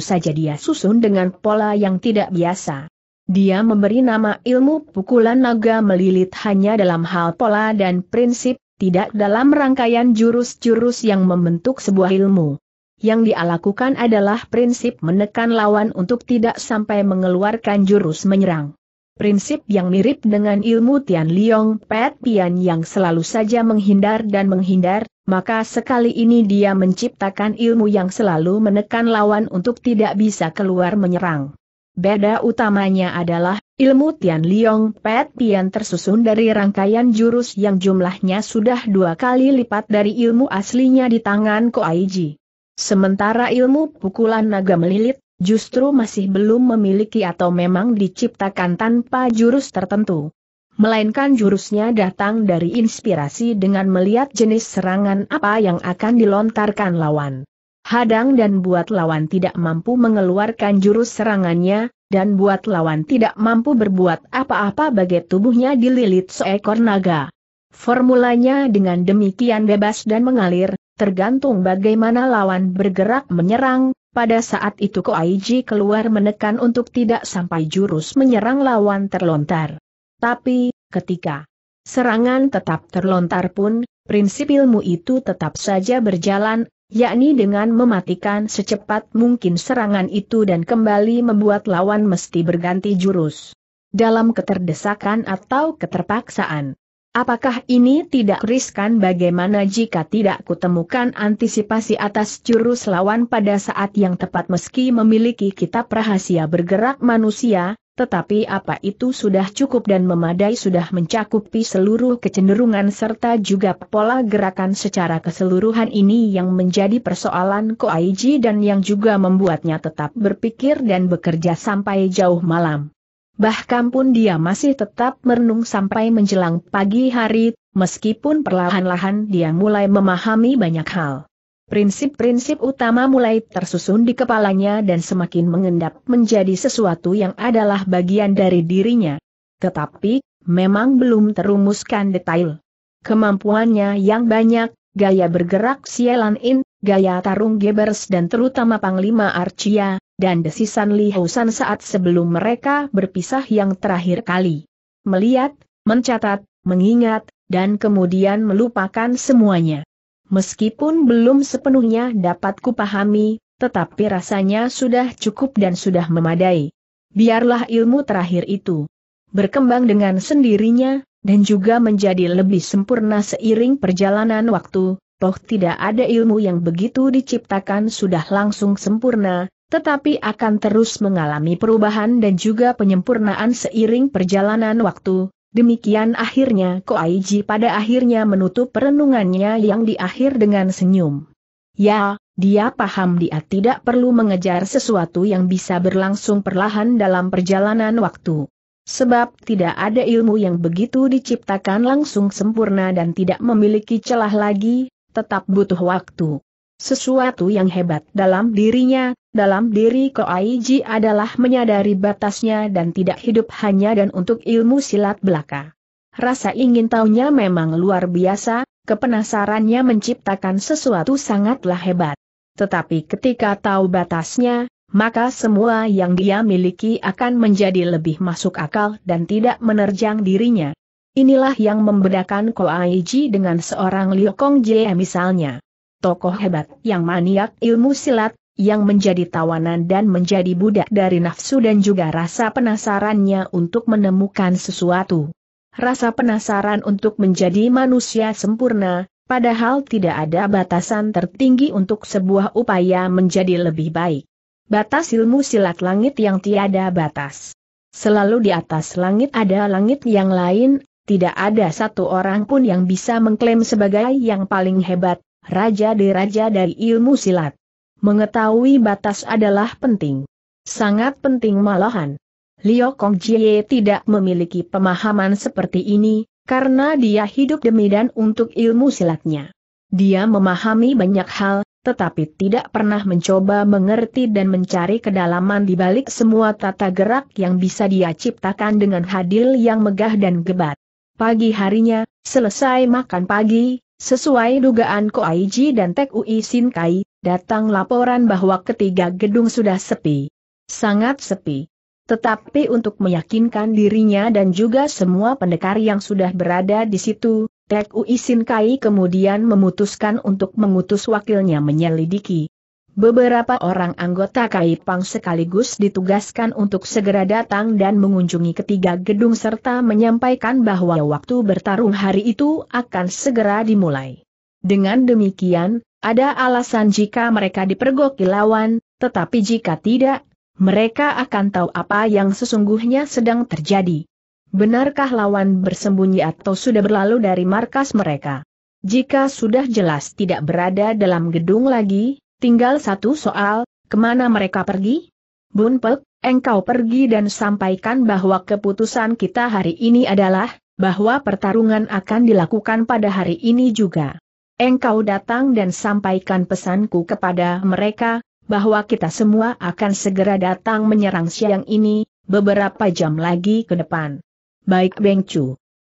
Speaker 1: saja dia susun dengan pola yang tidak biasa. Dia memberi nama ilmu pukulan naga melilit hanya dalam hal pola dan prinsip, tidak dalam rangkaian jurus-jurus yang membentuk sebuah ilmu. Yang dia lakukan adalah prinsip menekan lawan untuk tidak sampai mengeluarkan jurus menyerang. Prinsip yang mirip dengan ilmu Tian Liong Pet Pian yang selalu saja menghindar dan menghindar, maka sekali ini dia menciptakan ilmu yang selalu menekan lawan untuk tidak bisa keluar menyerang. Beda utamanya adalah Ilmu Tian Liong Pet pian tersusun dari rangkaian jurus yang jumlahnya sudah dua kali lipat dari ilmu aslinya di tangan Aiji. Sementara ilmu pukulan naga melilit, justru masih belum memiliki atau memang diciptakan tanpa jurus tertentu. Melainkan jurusnya datang dari inspirasi dengan melihat jenis serangan apa yang akan dilontarkan lawan. Hadang dan buat lawan tidak mampu mengeluarkan jurus serangannya, dan buat lawan tidak mampu berbuat apa-apa bagai tubuhnya dililit seekor naga. Formulanya dengan demikian bebas dan mengalir, tergantung bagaimana lawan bergerak menyerang, pada saat itu Koaiji keluar menekan untuk tidak sampai jurus menyerang lawan terlontar. Tapi, ketika serangan tetap terlontar pun, prinsip ilmu itu tetap saja berjalan, yakni dengan mematikan secepat mungkin serangan itu dan kembali membuat lawan mesti berganti jurus. Dalam keterdesakan atau keterpaksaan. Apakah ini tidak riskan bagaimana jika tidak kutemukan antisipasi atas jurus lawan pada saat yang tepat meski memiliki kitab rahasia bergerak manusia, tetapi apa itu sudah cukup dan memadai sudah mencakupi seluruh kecenderungan serta juga pola gerakan secara keseluruhan ini yang menjadi persoalan Koaiji dan yang juga membuatnya tetap berpikir dan bekerja sampai jauh malam. Bahkan pun dia masih tetap merenung sampai menjelang pagi hari, meskipun perlahan-lahan dia mulai memahami banyak hal prinsip-prinsip utama mulai tersusun di kepalanya dan semakin mengendap menjadi sesuatu yang adalah bagian dari dirinya. Tetapi, memang belum terumuskan detail. Kemampuannya yang banyak, gaya bergerak Sialan In, gaya tarung Gebers dan terutama Panglima Arcia dan desisan Li Housan saat sebelum mereka berpisah yang terakhir kali. Melihat, mencatat, mengingat, dan kemudian melupakan semuanya. Meskipun belum sepenuhnya dapat kupahami, tetapi rasanya sudah cukup dan sudah memadai. Biarlah ilmu terakhir itu berkembang dengan sendirinya, dan juga menjadi lebih sempurna seiring perjalanan waktu, toh tidak ada ilmu yang begitu diciptakan sudah langsung sempurna, tetapi akan terus mengalami perubahan dan juga penyempurnaan seiring perjalanan waktu, Demikian akhirnya Ko Koaiji pada akhirnya menutup perenungannya yang diakhir dengan senyum. Ya, dia paham dia tidak perlu mengejar sesuatu yang bisa berlangsung perlahan dalam perjalanan waktu. Sebab tidak ada ilmu yang begitu diciptakan langsung sempurna dan tidak memiliki celah lagi, tetap butuh waktu. Sesuatu yang hebat dalam dirinya dalam diri Koaiji adalah menyadari batasnya dan tidak hidup hanya dan untuk ilmu silat belaka. Rasa ingin tahunya memang luar biasa, kepenasarannya menciptakan sesuatu sangatlah hebat. Tetapi ketika tahu batasnya, maka semua yang dia miliki akan menjadi lebih masuk akal dan tidak menerjang dirinya. Inilah yang membedakan Koaiji dengan seorang Liu Kong Jie misalnya. Tokoh hebat yang maniak ilmu silat, yang menjadi tawanan dan menjadi budak dari nafsu dan juga rasa penasarannya untuk menemukan sesuatu. Rasa penasaran untuk menjadi manusia sempurna, padahal tidak ada batasan tertinggi untuk sebuah upaya menjadi lebih baik. Batas ilmu silat langit yang tiada batas. Selalu di atas langit ada langit yang lain, tidak ada satu orang pun yang bisa mengklaim sebagai yang paling hebat, raja raja dari ilmu silat. Mengetahui batas adalah penting. Sangat penting malahan. Liu Kong Jie tidak memiliki pemahaman seperti ini, karena dia hidup demi dan untuk ilmu silatnya. Dia memahami banyak hal, tetapi tidak pernah mencoba mengerti dan mencari kedalaman di balik semua tata gerak yang bisa dia ciptakan dengan hadil yang megah dan gebat. Pagi harinya, selesai makan pagi, Sesuai dugaan Ko Aiji dan Tek Ui Sin Kai, datang laporan bahwa ketiga gedung sudah sepi. Sangat sepi. Tetapi untuk meyakinkan dirinya dan juga semua pendekar yang sudah berada di situ, Tek Ui Sin Kai kemudian memutuskan untuk mengutus wakilnya menyelidiki. Beberapa orang anggota Kaipang sekaligus ditugaskan untuk segera datang dan mengunjungi ketiga gedung serta menyampaikan bahwa waktu bertarung hari itu akan segera dimulai. Dengan demikian, ada alasan jika mereka dipergoki lawan, tetapi jika tidak, mereka akan tahu apa yang sesungguhnya sedang terjadi. Benarkah lawan bersembunyi atau sudah berlalu dari markas mereka? Jika sudah jelas tidak berada dalam gedung lagi, Tinggal satu soal, kemana mereka pergi? Bunpek, engkau pergi dan sampaikan bahwa keputusan kita hari ini adalah, bahwa pertarungan akan dilakukan pada hari ini juga. Engkau datang dan sampaikan pesanku kepada mereka, bahwa kita semua akan segera datang menyerang siang ini, beberapa jam lagi ke depan. Baik Beng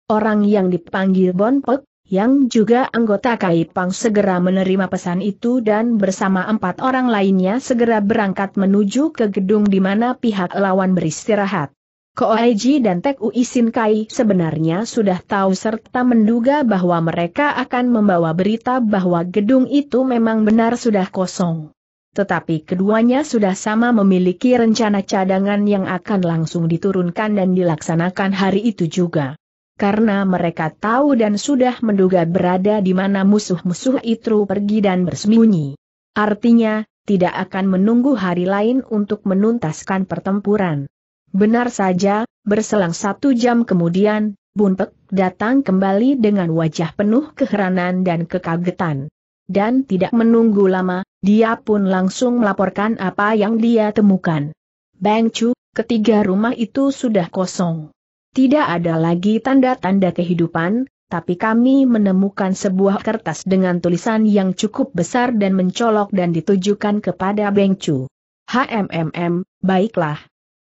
Speaker 1: Orang yang dipanggil Bonpek, yang juga anggota Kaipang segera menerima pesan itu dan bersama empat orang lainnya segera berangkat menuju ke gedung di mana pihak lawan beristirahat. Koaiji dan Tek Uisin Kai sebenarnya sudah tahu serta menduga bahwa mereka akan membawa berita bahwa gedung itu memang benar sudah kosong. Tetapi keduanya sudah sama memiliki rencana cadangan yang akan langsung diturunkan dan dilaksanakan hari itu juga karena mereka tahu dan sudah menduga berada di mana musuh-musuh itu pergi dan bersembunyi. Artinya, tidak akan menunggu hari lain untuk menuntaskan pertempuran. Benar saja, berselang satu jam kemudian, Bunpek datang kembali dengan wajah penuh keheranan dan kekagetan. Dan tidak menunggu lama, dia pun langsung melaporkan apa yang dia temukan. Bang Chu, ketiga rumah itu sudah kosong. Tidak ada lagi tanda-tanda kehidupan, tapi kami menemukan sebuah kertas dengan tulisan yang cukup besar dan mencolok dan ditujukan kepada Beng Chu. HMMM, baiklah.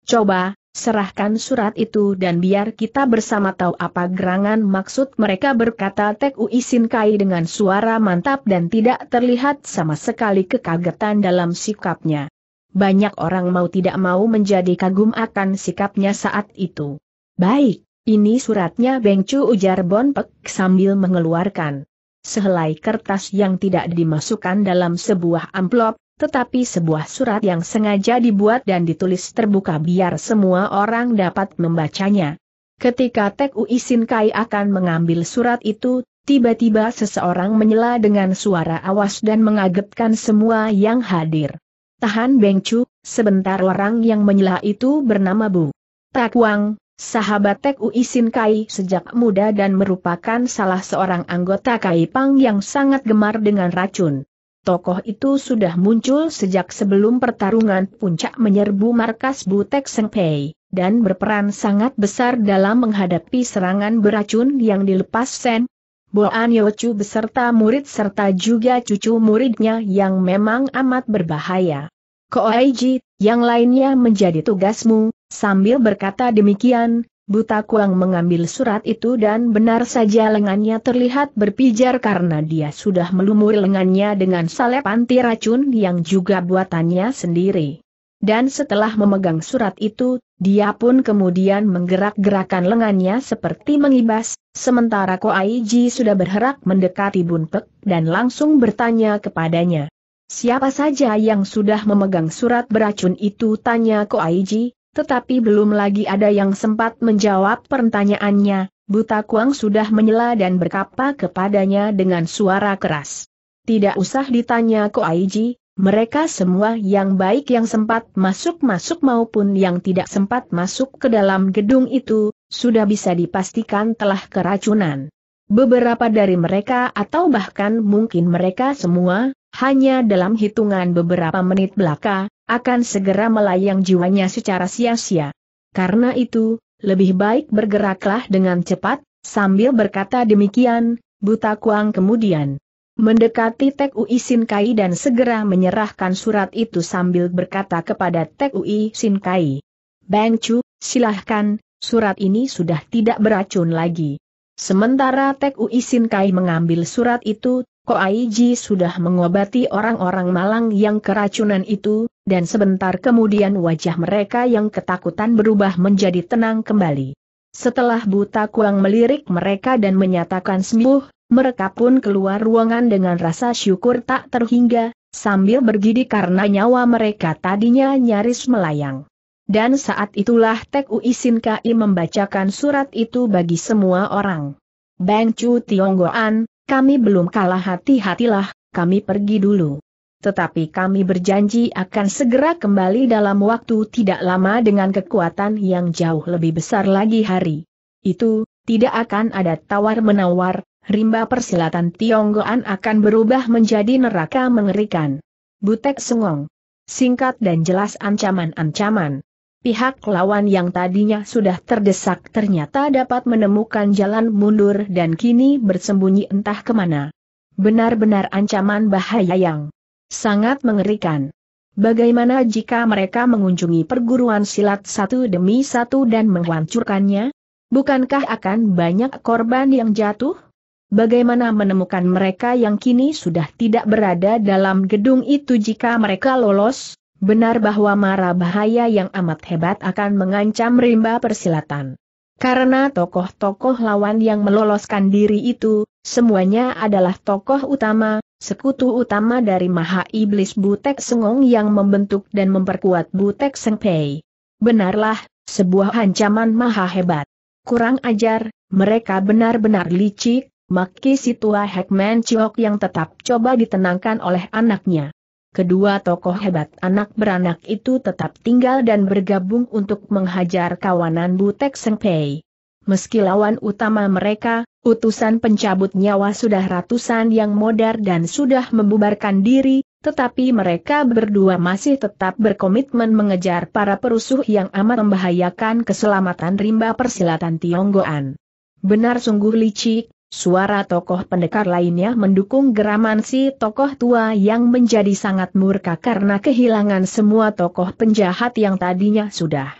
Speaker 1: Coba, serahkan surat itu dan biar kita bersama tahu apa gerangan maksud mereka berkata Tek Ui Kai dengan suara mantap dan tidak terlihat sama sekali kekagetan dalam sikapnya. Banyak orang mau tidak mau menjadi kagum akan sikapnya saat itu. Baik, ini suratnya Bengcu ujar Bonpek sambil mengeluarkan sehelai kertas yang tidak dimasukkan dalam sebuah amplop, tetapi sebuah surat yang sengaja dibuat dan ditulis terbuka biar semua orang dapat membacanya. Ketika Tek Ui Kai akan mengambil surat itu, tiba-tiba seseorang menyela dengan suara awas dan mengagetkan semua yang hadir. Tahan Bengcu, sebentar orang yang menyela itu bernama Bu. Takwang. Sahabat Tek Ui Kai sejak muda dan merupakan salah seorang anggota Kai Pang yang sangat gemar dengan racun. Tokoh itu sudah muncul sejak sebelum pertarungan puncak menyerbu markas Butek Sengpei, dan berperan sangat besar dalam menghadapi serangan beracun yang dilepas Sen Boan Yochu beserta murid serta juga cucu muridnya yang memang amat berbahaya. Koaiji, yang lainnya menjadi tugasmu, Sambil berkata demikian, Buta Kuang mengambil surat itu dan benar saja lengannya terlihat berpijar karena dia sudah melumuri lengannya dengan salep anti racun yang juga buatannya sendiri. Dan setelah memegang surat itu, dia pun kemudian menggerak-gerakan lengannya seperti mengibas, sementara Ko Aiji sudah bergerak mendekati Bunpek dan langsung bertanya kepadanya. Siapa saja yang sudah memegang surat beracun itu tanya Ko Aiji tetapi belum lagi ada yang sempat menjawab pertanyaannya, Buta Kuang sudah menyela dan berkata kepadanya dengan suara keras. Tidak usah ditanya Ko Aiji, mereka semua yang baik yang sempat masuk-masuk maupun yang tidak sempat masuk ke dalam gedung itu, sudah bisa dipastikan telah keracunan. Beberapa dari mereka atau bahkan mungkin mereka semua, hanya dalam hitungan beberapa menit belaka, akan segera melayang jiwanya secara sia-sia. Karena itu, lebih baik bergeraklah dengan cepat, sambil berkata demikian, Buta Kuang kemudian mendekati Tek Ui Sin Kai dan segera menyerahkan surat itu sambil berkata kepada Tek Ui Sin Kai. Bang Chu, silahkan, surat ini sudah tidak beracun lagi. Sementara Tek Ui Sin Kai mengambil surat itu, Ko Koaiji sudah mengobati orang-orang malang yang keracunan itu, dan sebentar kemudian wajah mereka yang ketakutan berubah menjadi tenang kembali. Setelah buta kuang melirik mereka dan menyatakan sembuh, mereka pun keluar ruangan dengan rasa syukur tak terhingga, sambil bergidi karena nyawa mereka tadinya nyaris melayang. Dan saat itulah Tek Uisin Kai membacakan surat itu bagi semua orang. Bang Chu Tionggoan, kami belum kalah hati-hatilah, kami pergi dulu. Tetapi kami berjanji akan segera kembali dalam waktu tidak lama dengan kekuatan yang jauh lebih besar lagi hari. Itu, tidak akan ada tawar-menawar, rimba persilatan Tionggoan akan berubah menjadi neraka mengerikan. Butek Sengong. Singkat dan jelas ancaman-ancaman. Pihak lawan yang tadinya sudah terdesak ternyata dapat menemukan jalan mundur dan kini bersembunyi entah kemana. Benar-benar ancaman bahaya yang sangat mengerikan. Bagaimana jika mereka mengunjungi perguruan silat satu demi satu dan menghancurkannya? Bukankah akan banyak korban yang jatuh? Bagaimana menemukan mereka yang kini sudah tidak berada dalam gedung itu jika mereka lolos? Benar bahwa mara bahaya yang amat hebat akan mengancam rimba persilatan. Karena tokoh-tokoh lawan yang meloloskan diri itu, semuanya adalah tokoh utama, sekutu utama dari Maha Iblis Butek Sengong yang membentuk dan memperkuat Butek Sengpei. Benarlah, sebuah ancaman maha hebat. Kurang ajar, mereka benar-benar licik, Maki Situa Hekman Chiok yang tetap coba ditenangkan oleh anaknya kedua tokoh hebat anak beranak itu tetap tinggal dan bergabung untuk menghajar kawanan Butek Pei. Meski lawan utama mereka, utusan pencabut nyawa sudah ratusan yang modar dan sudah membubarkan diri, tetapi mereka berdua masih tetap berkomitmen mengejar para perusuh yang amat membahayakan keselamatan rimba persilatan Tionggoan. Benar sungguh licik, Suara tokoh pendekar lainnya mendukung geraman si tokoh tua yang menjadi sangat murka karena kehilangan semua tokoh penjahat yang tadinya sudah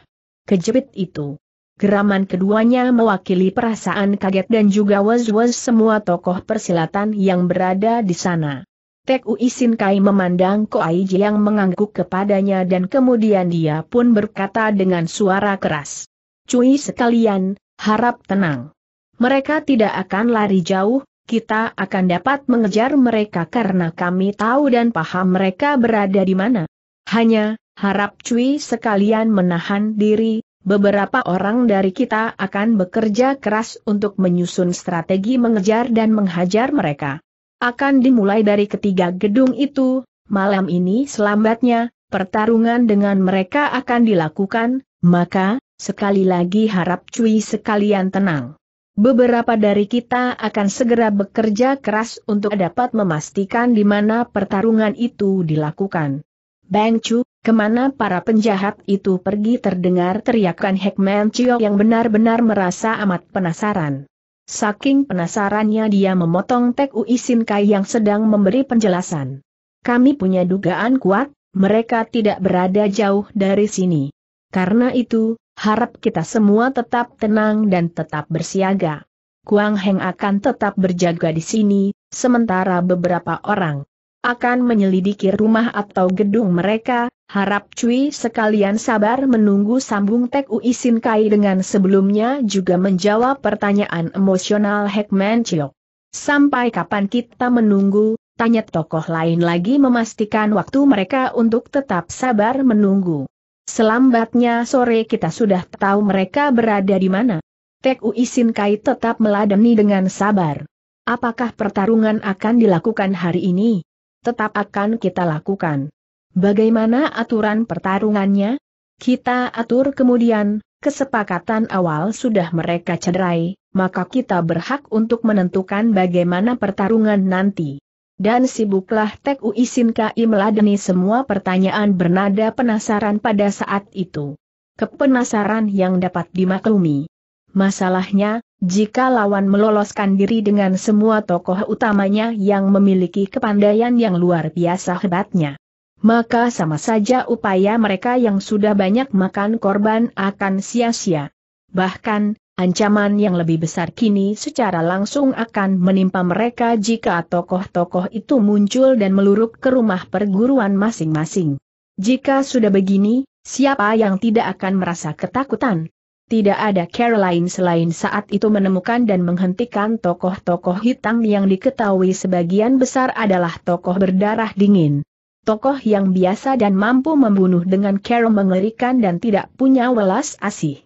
Speaker 1: kejepit itu. Geraman keduanya mewakili perasaan kaget dan juga was-was semua tokoh persilatan yang berada di sana. Tek Ui Sin Kai memandang Koai yang mengangguk kepadanya dan kemudian dia pun berkata dengan suara keras. Cui sekalian, harap tenang. Mereka tidak akan lari jauh, kita akan dapat mengejar mereka karena kami tahu dan paham mereka berada di mana. Hanya, harap cuy sekalian menahan diri, beberapa orang dari kita akan bekerja keras untuk menyusun strategi mengejar dan menghajar mereka. Akan dimulai dari ketiga gedung itu, malam ini selambatnya, pertarungan dengan mereka akan dilakukan, maka, sekali lagi harap cuy sekalian tenang. Beberapa dari kita akan segera bekerja keras untuk dapat memastikan di mana pertarungan itu dilakukan. Bang Chu, kemana para penjahat itu pergi terdengar teriakan Hekman Chiu yang benar-benar merasa amat penasaran. Saking penasarannya dia memotong Tek Ui Sin Kai yang sedang memberi penjelasan. Kami punya dugaan kuat, mereka tidak berada jauh dari sini. Karena itu, harap kita semua tetap tenang dan tetap bersiaga. Kuang Heng akan tetap berjaga di sini, sementara beberapa orang akan menyelidiki rumah atau gedung mereka, harap Cui sekalian sabar menunggu sambung Tek Ui Kai dengan sebelumnya juga menjawab pertanyaan emosional Hekman Chiok. Sampai kapan kita menunggu, tanya tokoh lain lagi memastikan waktu mereka untuk tetap sabar menunggu. Selambatnya sore kita sudah tahu mereka berada di mana. Tek Uisin Kai tetap meladeni dengan sabar. Apakah pertarungan akan dilakukan hari ini? Tetap akan kita lakukan. Bagaimana aturan pertarungannya? Kita atur kemudian, kesepakatan awal sudah mereka cederai, maka kita berhak untuk menentukan bagaimana pertarungan nanti dan sibuklah Tek Ui Sin meladeni semua pertanyaan bernada penasaran pada saat itu. Kepenasaran yang dapat dimaklumi. Masalahnya, jika lawan meloloskan diri dengan semua tokoh utamanya yang memiliki kepandaian yang luar biasa hebatnya. Maka sama saja upaya mereka yang sudah banyak makan korban akan sia-sia. Bahkan, Ancaman yang lebih besar kini secara langsung akan menimpa mereka jika tokoh-tokoh itu muncul dan meluruk ke rumah perguruan masing-masing. Jika sudah begini, siapa yang tidak akan merasa ketakutan? Tidak ada Caroline selain saat itu menemukan dan menghentikan tokoh-tokoh hitam yang diketahui sebagian besar adalah tokoh berdarah dingin. Tokoh yang biasa dan mampu membunuh dengan cara mengerikan dan tidak punya welas asih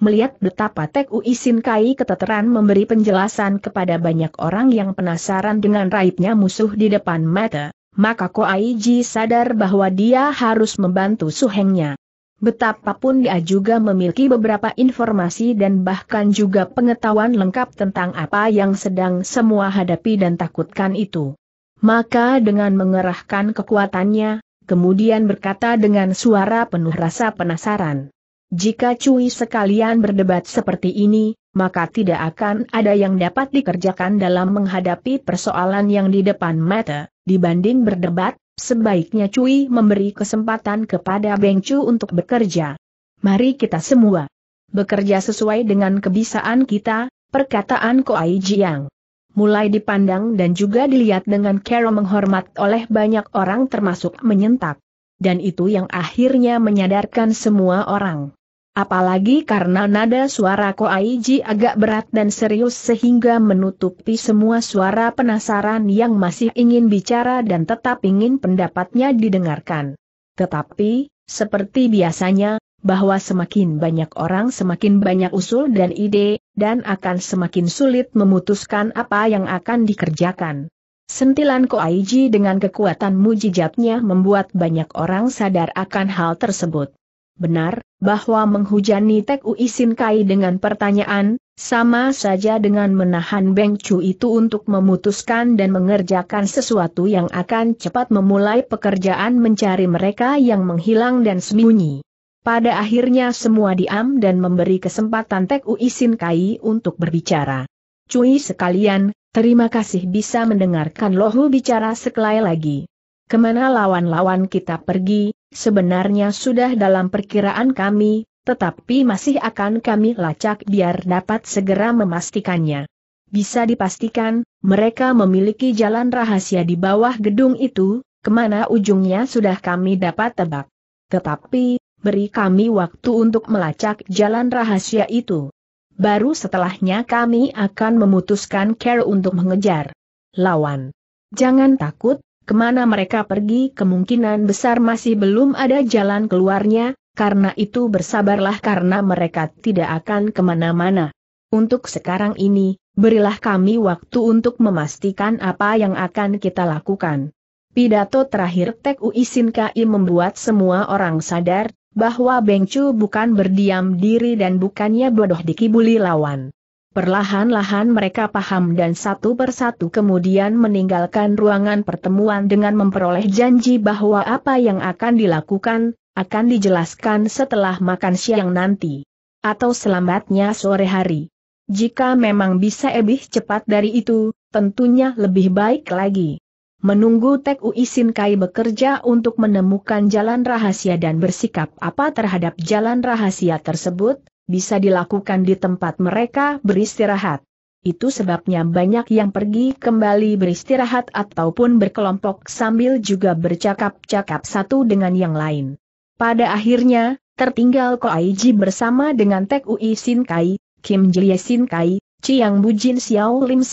Speaker 1: melihat betapa Tek Uisin Kai keteteran memberi penjelasan kepada banyak orang yang penasaran dengan raibnya musuh di depan mata, maka Ko Ji sadar bahwa dia harus membantu suhengnya. Betapapun dia juga memiliki beberapa informasi dan bahkan juga pengetahuan lengkap tentang apa yang sedang semua hadapi dan takutkan itu. Maka dengan mengerahkan kekuatannya, kemudian berkata dengan suara penuh rasa penasaran. Jika cui sekalian berdebat seperti ini, maka tidak akan ada yang dapat dikerjakan dalam menghadapi persoalan yang di depan mata. Dibanding berdebat, sebaiknya cui memberi kesempatan kepada Beng Chu untuk bekerja. Mari kita semua bekerja sesuai dengan kebisaan kita, perkataan Koai Jiang. Mulai dipandang dan juga dilihat dengan cara menghormat oleh banyak orang termasuk menyentak. Dan itu yang akhirnya menyadarkan semua orang. Apalagi karena nada suara Koaiji agak berat dan serius sehingga menutupi semua suara penasaran yang masih ingin bicara dan tetap ingin pendapatnya didengarkan. Tetapi, seperti biasanya, bahwa semakin banyak orang semakin banyak usul dan ide, dan akan semakin sulit memutuskan apa yang akan dikerjakan. Sentilan Koaiji dengan kekuatan mujijatnya membuat banyak orang sadar akan hal tersebut. Benar, bahwa menghujani Tek Ui Sin Kai dengan pertanyaan, sama saja dengan menahan Beng Chu itu untuk memutuskan dan mengerjakan sesuatu yang akan cepat memulai pekerjaan mencari mereka yang menghilang dan sembunyi. Pada akhirnya semua diam dan memberi kesempatan Tek Ui Sin Kai untuk berbicara. Cui sekalian, terima kasih bisa mendengarkan Lohu bicara sekali lagi. Kemana lawan-lawan kita pergi, Sebenarnya sudah dalam perkiraan kami, tetapi masih akan kami lacak biar dapat segera memastikannya. Bisa dipastikan, mereka memiliki jalan rahasia di bawah gedung itu, kemana ujungnya sudah kami dapat tebak. Tetapi, beri kami waktu untuk melacak jalan rahasia itu. Baru setelahnya kami akan memutuskan care untuk mengejar lawan. Jangan takut, Kemana mereka pergi kemungkinan besar masih belum ada jalan keluarnya, karena itu bersabarlah karena mereka tidak akan kemana-mana. Untuk sekarang ini, berilah kami waktu untuk memastikan apa yang akan kita lakukan. Pidato terakhir Tek Uisin Kai membuat semua orang sadar bahwa Bengcu bukan berdiam diri dan bukannya bodoh dikibuli lawan. Perlahan-lahan mereka paham dan satu persatu kemudian meninggalkan ruangan pertemuan dengan memperoleh janji bahwa apa yang akan dilakukan, akan dijelaskan setelah makan siang nanti. Atau selamatnya sore hari. Jika memang bisa lebih cepat dari itu, tentunya lebih baik lagi. Menunggu Tek Ui Kai bekerja untuk menemukan jalan rahasia dan bersikap apa terhadap jalan rahasia tersebut, bisa dilakukan di tempat mereka beristirahat. Itu sebabnya banyak yang pergi kembali beristirahat ataupun berkelompok sambil juga bercakap-cakap satu dengan yang lain. Pada akhirnya, tertinggal Ko Koaiji bersama dengan Tek Ui Sin Kai, Kim Jie Sin Kai, Chiang Bujin Xiao Lim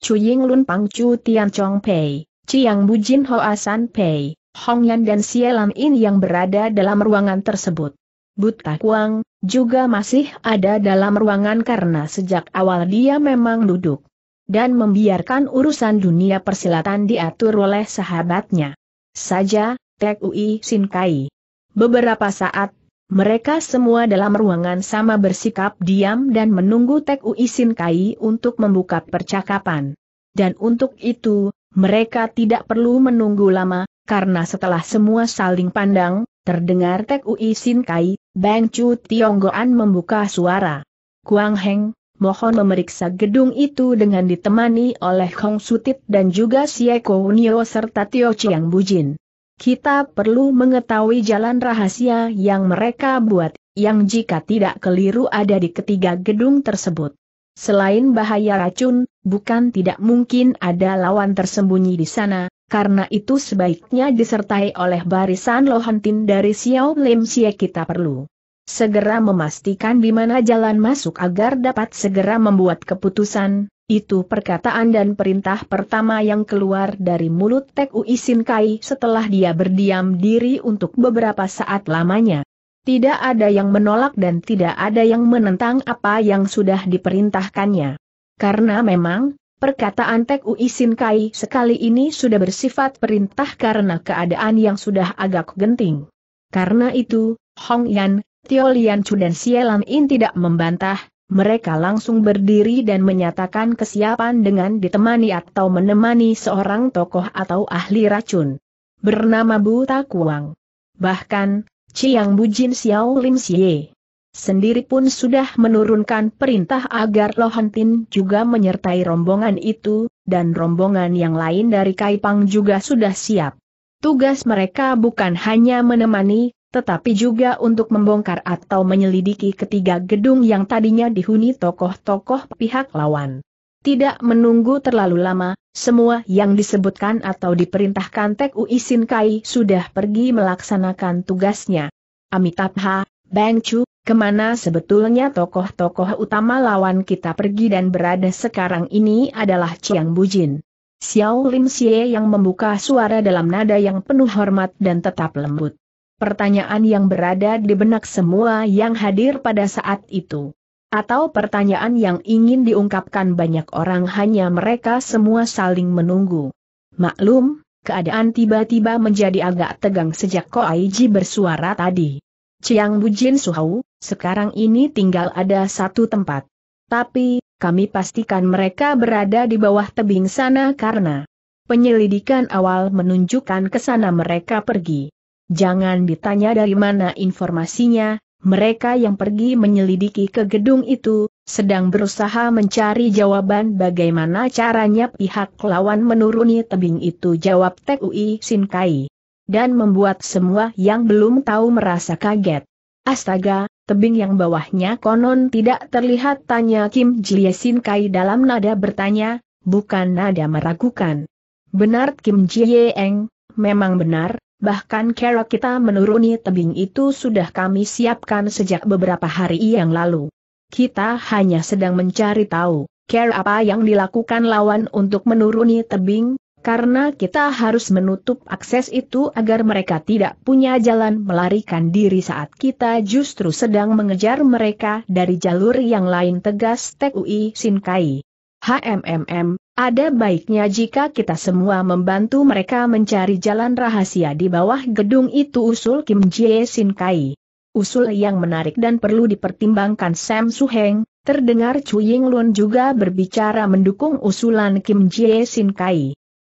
Speaker 1: Chu Ying Lun Pang Chu Tian Chong Pei, Chiang Bujin Hoa San Pei, Hong Yan dan Xie In yang berada dalam ruangan tersebut. Buta Kuang, juga masih ada dalam ruangan karena sejak awal dia memang duduk dan membiarkan urusan dunia persilatan diatur oleh sahabatnya. Saja, Tek Ui Sin Kai. Beberapa saat, mereka semua dalam ruangan sama bersikap diam dan menunggu Tek Ui Sin Kai untuk membuka percakapan. Dan untuk itu, mereka tidak perlu menunggu lama, karena setelah semua saling pandang, Terdengar Tek Ui Sin Kai, Bang Chu Tionggoan membuka suara. Kuang Heng, mohon memeriksa gedung itu dengan ditemani oleh Hong Sutit dan juga Sieko Nio serta Tio Chiang Bujin. Kita perlu mengetahui jalan rahasia yang mereka buat, yang jika tidak keliru ada di ketiga gedung tersebut. Selain bahaya racun, bukan tidak mungkin ada lawan tersembunyi di sana, karena itu sebaiknya disertai oleh barisan lohantin dari Xiao Lim Xie kita perlu. Segera memastikan di mana jalan masuk agar dapat segera membuat keputusan, itu perkataan dan perintah pertama yang keluar dari mulut Tek Ui Kai setelah dia berdiam diri untuk beberapa saat lamanya. Tidak ada yang menolak dan tidak ada yang menentang apa yang sudah diperintahkannya. Karena memang, Perkataan Tek Ui Sin Kai sekali ini sudah bersifat perintah karena keadaan yang sudah agak genting. Karena itu, Hong Yan, Tio Lian Chu dan Lang In tidak membantah, mereka langsung berdiri dan menyatakan kesiapan dengan ditemani atau menemani seorang tokoh atau ahli racun. Bernama Bu Kuang. Bahkan, Chiang Bujin Xiao Lim Xie sendiri pun sudah menurunkan perintah agar Lohantin juga menyertai rombongan itu, dan rombongan yang lain dari Kaipang juga sudah siap. Tugas mereka bukan hanya menemani, tetapi juga untuk membongkar atau menyelidiki ketiga gedung yang tadinya dihuni tokoh-tokoh pihak lawan. Tidak menunggu terlalu lama, semua yang disebutkan atau diperintahkan Tek Uisin Kai sudah pergi melaksanakan tugasnya. Amitabha, Bang Chu, Kemana sebetulnya tokoh-tokoh utama lawan kita pergi dan berada sekarang ini adalah Chiang Bujin. Xiao Lim Xie yang membuka suara dalam nada yang penuh hormat dan tetap lembut. Pertanyaan yang berada di benak semua yang hadir pada saat itu. Atau pertanyaan yang ingin diungkapkan banyak orang hanya mereka semua saling menunggu. Maklum, keadaan tiba-tiba menjadi agak tegang sejak Ko Aiji bersuara tadi. Chiang Bujin Suhau, sekarang ini tinggal ada satu tempat. Tapi, kami pastikan mereka berada di bawah tebing sana karena penyelidikan awal menunjukkan ke sana mereka pergi. Jangan ditanya dari mana informasinya, mereka yang pergi menyelidiki ke gedung itu, sedang berusaha mencari jawaban bagaimana caranya pihak lawan menuruni tebing itu jawab TUI Sinkai. Dan membuat semua yang belum tahu merasa kaget. Astaga, tebing yang bawahnya konon tidak terlihat tanya Kim Jiesin Kai dalam nada bertanya, bukan nada meragukan. Benar Kim Jieng, memang benar, bahkan kera kita menuruni tebing itu sudah kami siapkan sejak beberapa hari yang lalu. Kita hanya sedang mencari tahu, kera apa yang dilakukan lawan untuk menuruni tebing, karena kita harus menutup akses itu agar mereka tidak punya jalan melarikan diri saat kita justru sedang mengejar mereka dari jalur yang lain tegas TUI Sinkai. HMMM, ada baiknya jika kita semua membantu mereka mencari jalan rahasia di bawah gedung itu usul Kim Jie Sinkai. Usul yang menarik dan perlu dipertimbangkan Sam Suheng, terdengar Chu Ying Lun juga berbicara mendukung usulan Kim Jie Sin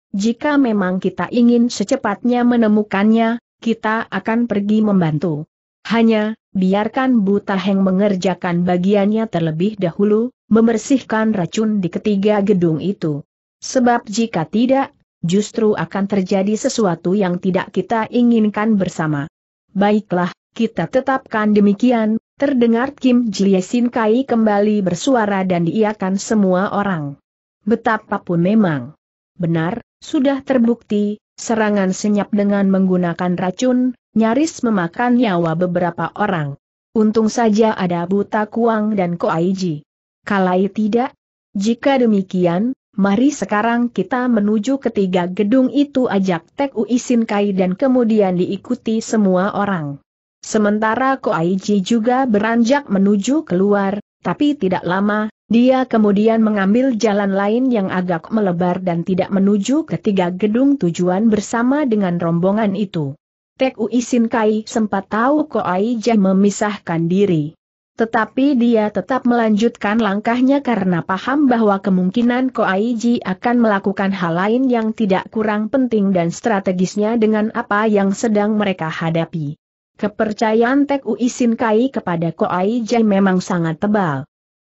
Speaker 1: jika memang kita ingin secepatnya menemukannya, kita akan pergi membantu. Hanya, biarkan Buta Heng mengerjakan bagiannya terlebih dahulu, membersihkan racun di ketiga gedung itu. Sebab jika tidak, justru akan terjadi sesuatu yang tidak kita inginkan bersama. Baiklah, kita tetapkan demikian, terdengar Kim Sin Kai kembali bersuara dan diiakan semua orang. Betapapun memang. Benar, sudah terbukti, serangan senyap dengan menggunakan racun, nyaris memakan nyawa beberapa orang. Untung saja ada buta kuang dan Ko koaiji. Kalai tidak? Jika demikian, mari sekarang kita menuju ketiga gedung itu ajak Tek Ui Kai dan kemudian diikuti semua orang. Sementara Ko Koaiji juga beranjak menuju keluar, tapi tidak lama, dia kemudian mengambil jalan lain yang agak melebar dan tidak menuju ketiga gedung tujuan bersama dengan rombongan itu. Tek Uisin Kai sempat tahu Koai Jai memisahkan diri. Tetapi dia tetap melanjutkan langkahnya karena paham bahwa kemungkinan Ko Koaiji akan melakukan hal lain yang tidak kurang penting dan strategisnya dengan apa yang sedang mereka hadapi. Kepercayaan Tek Uisin Kai kepada Ko Jai memang sangat tebal.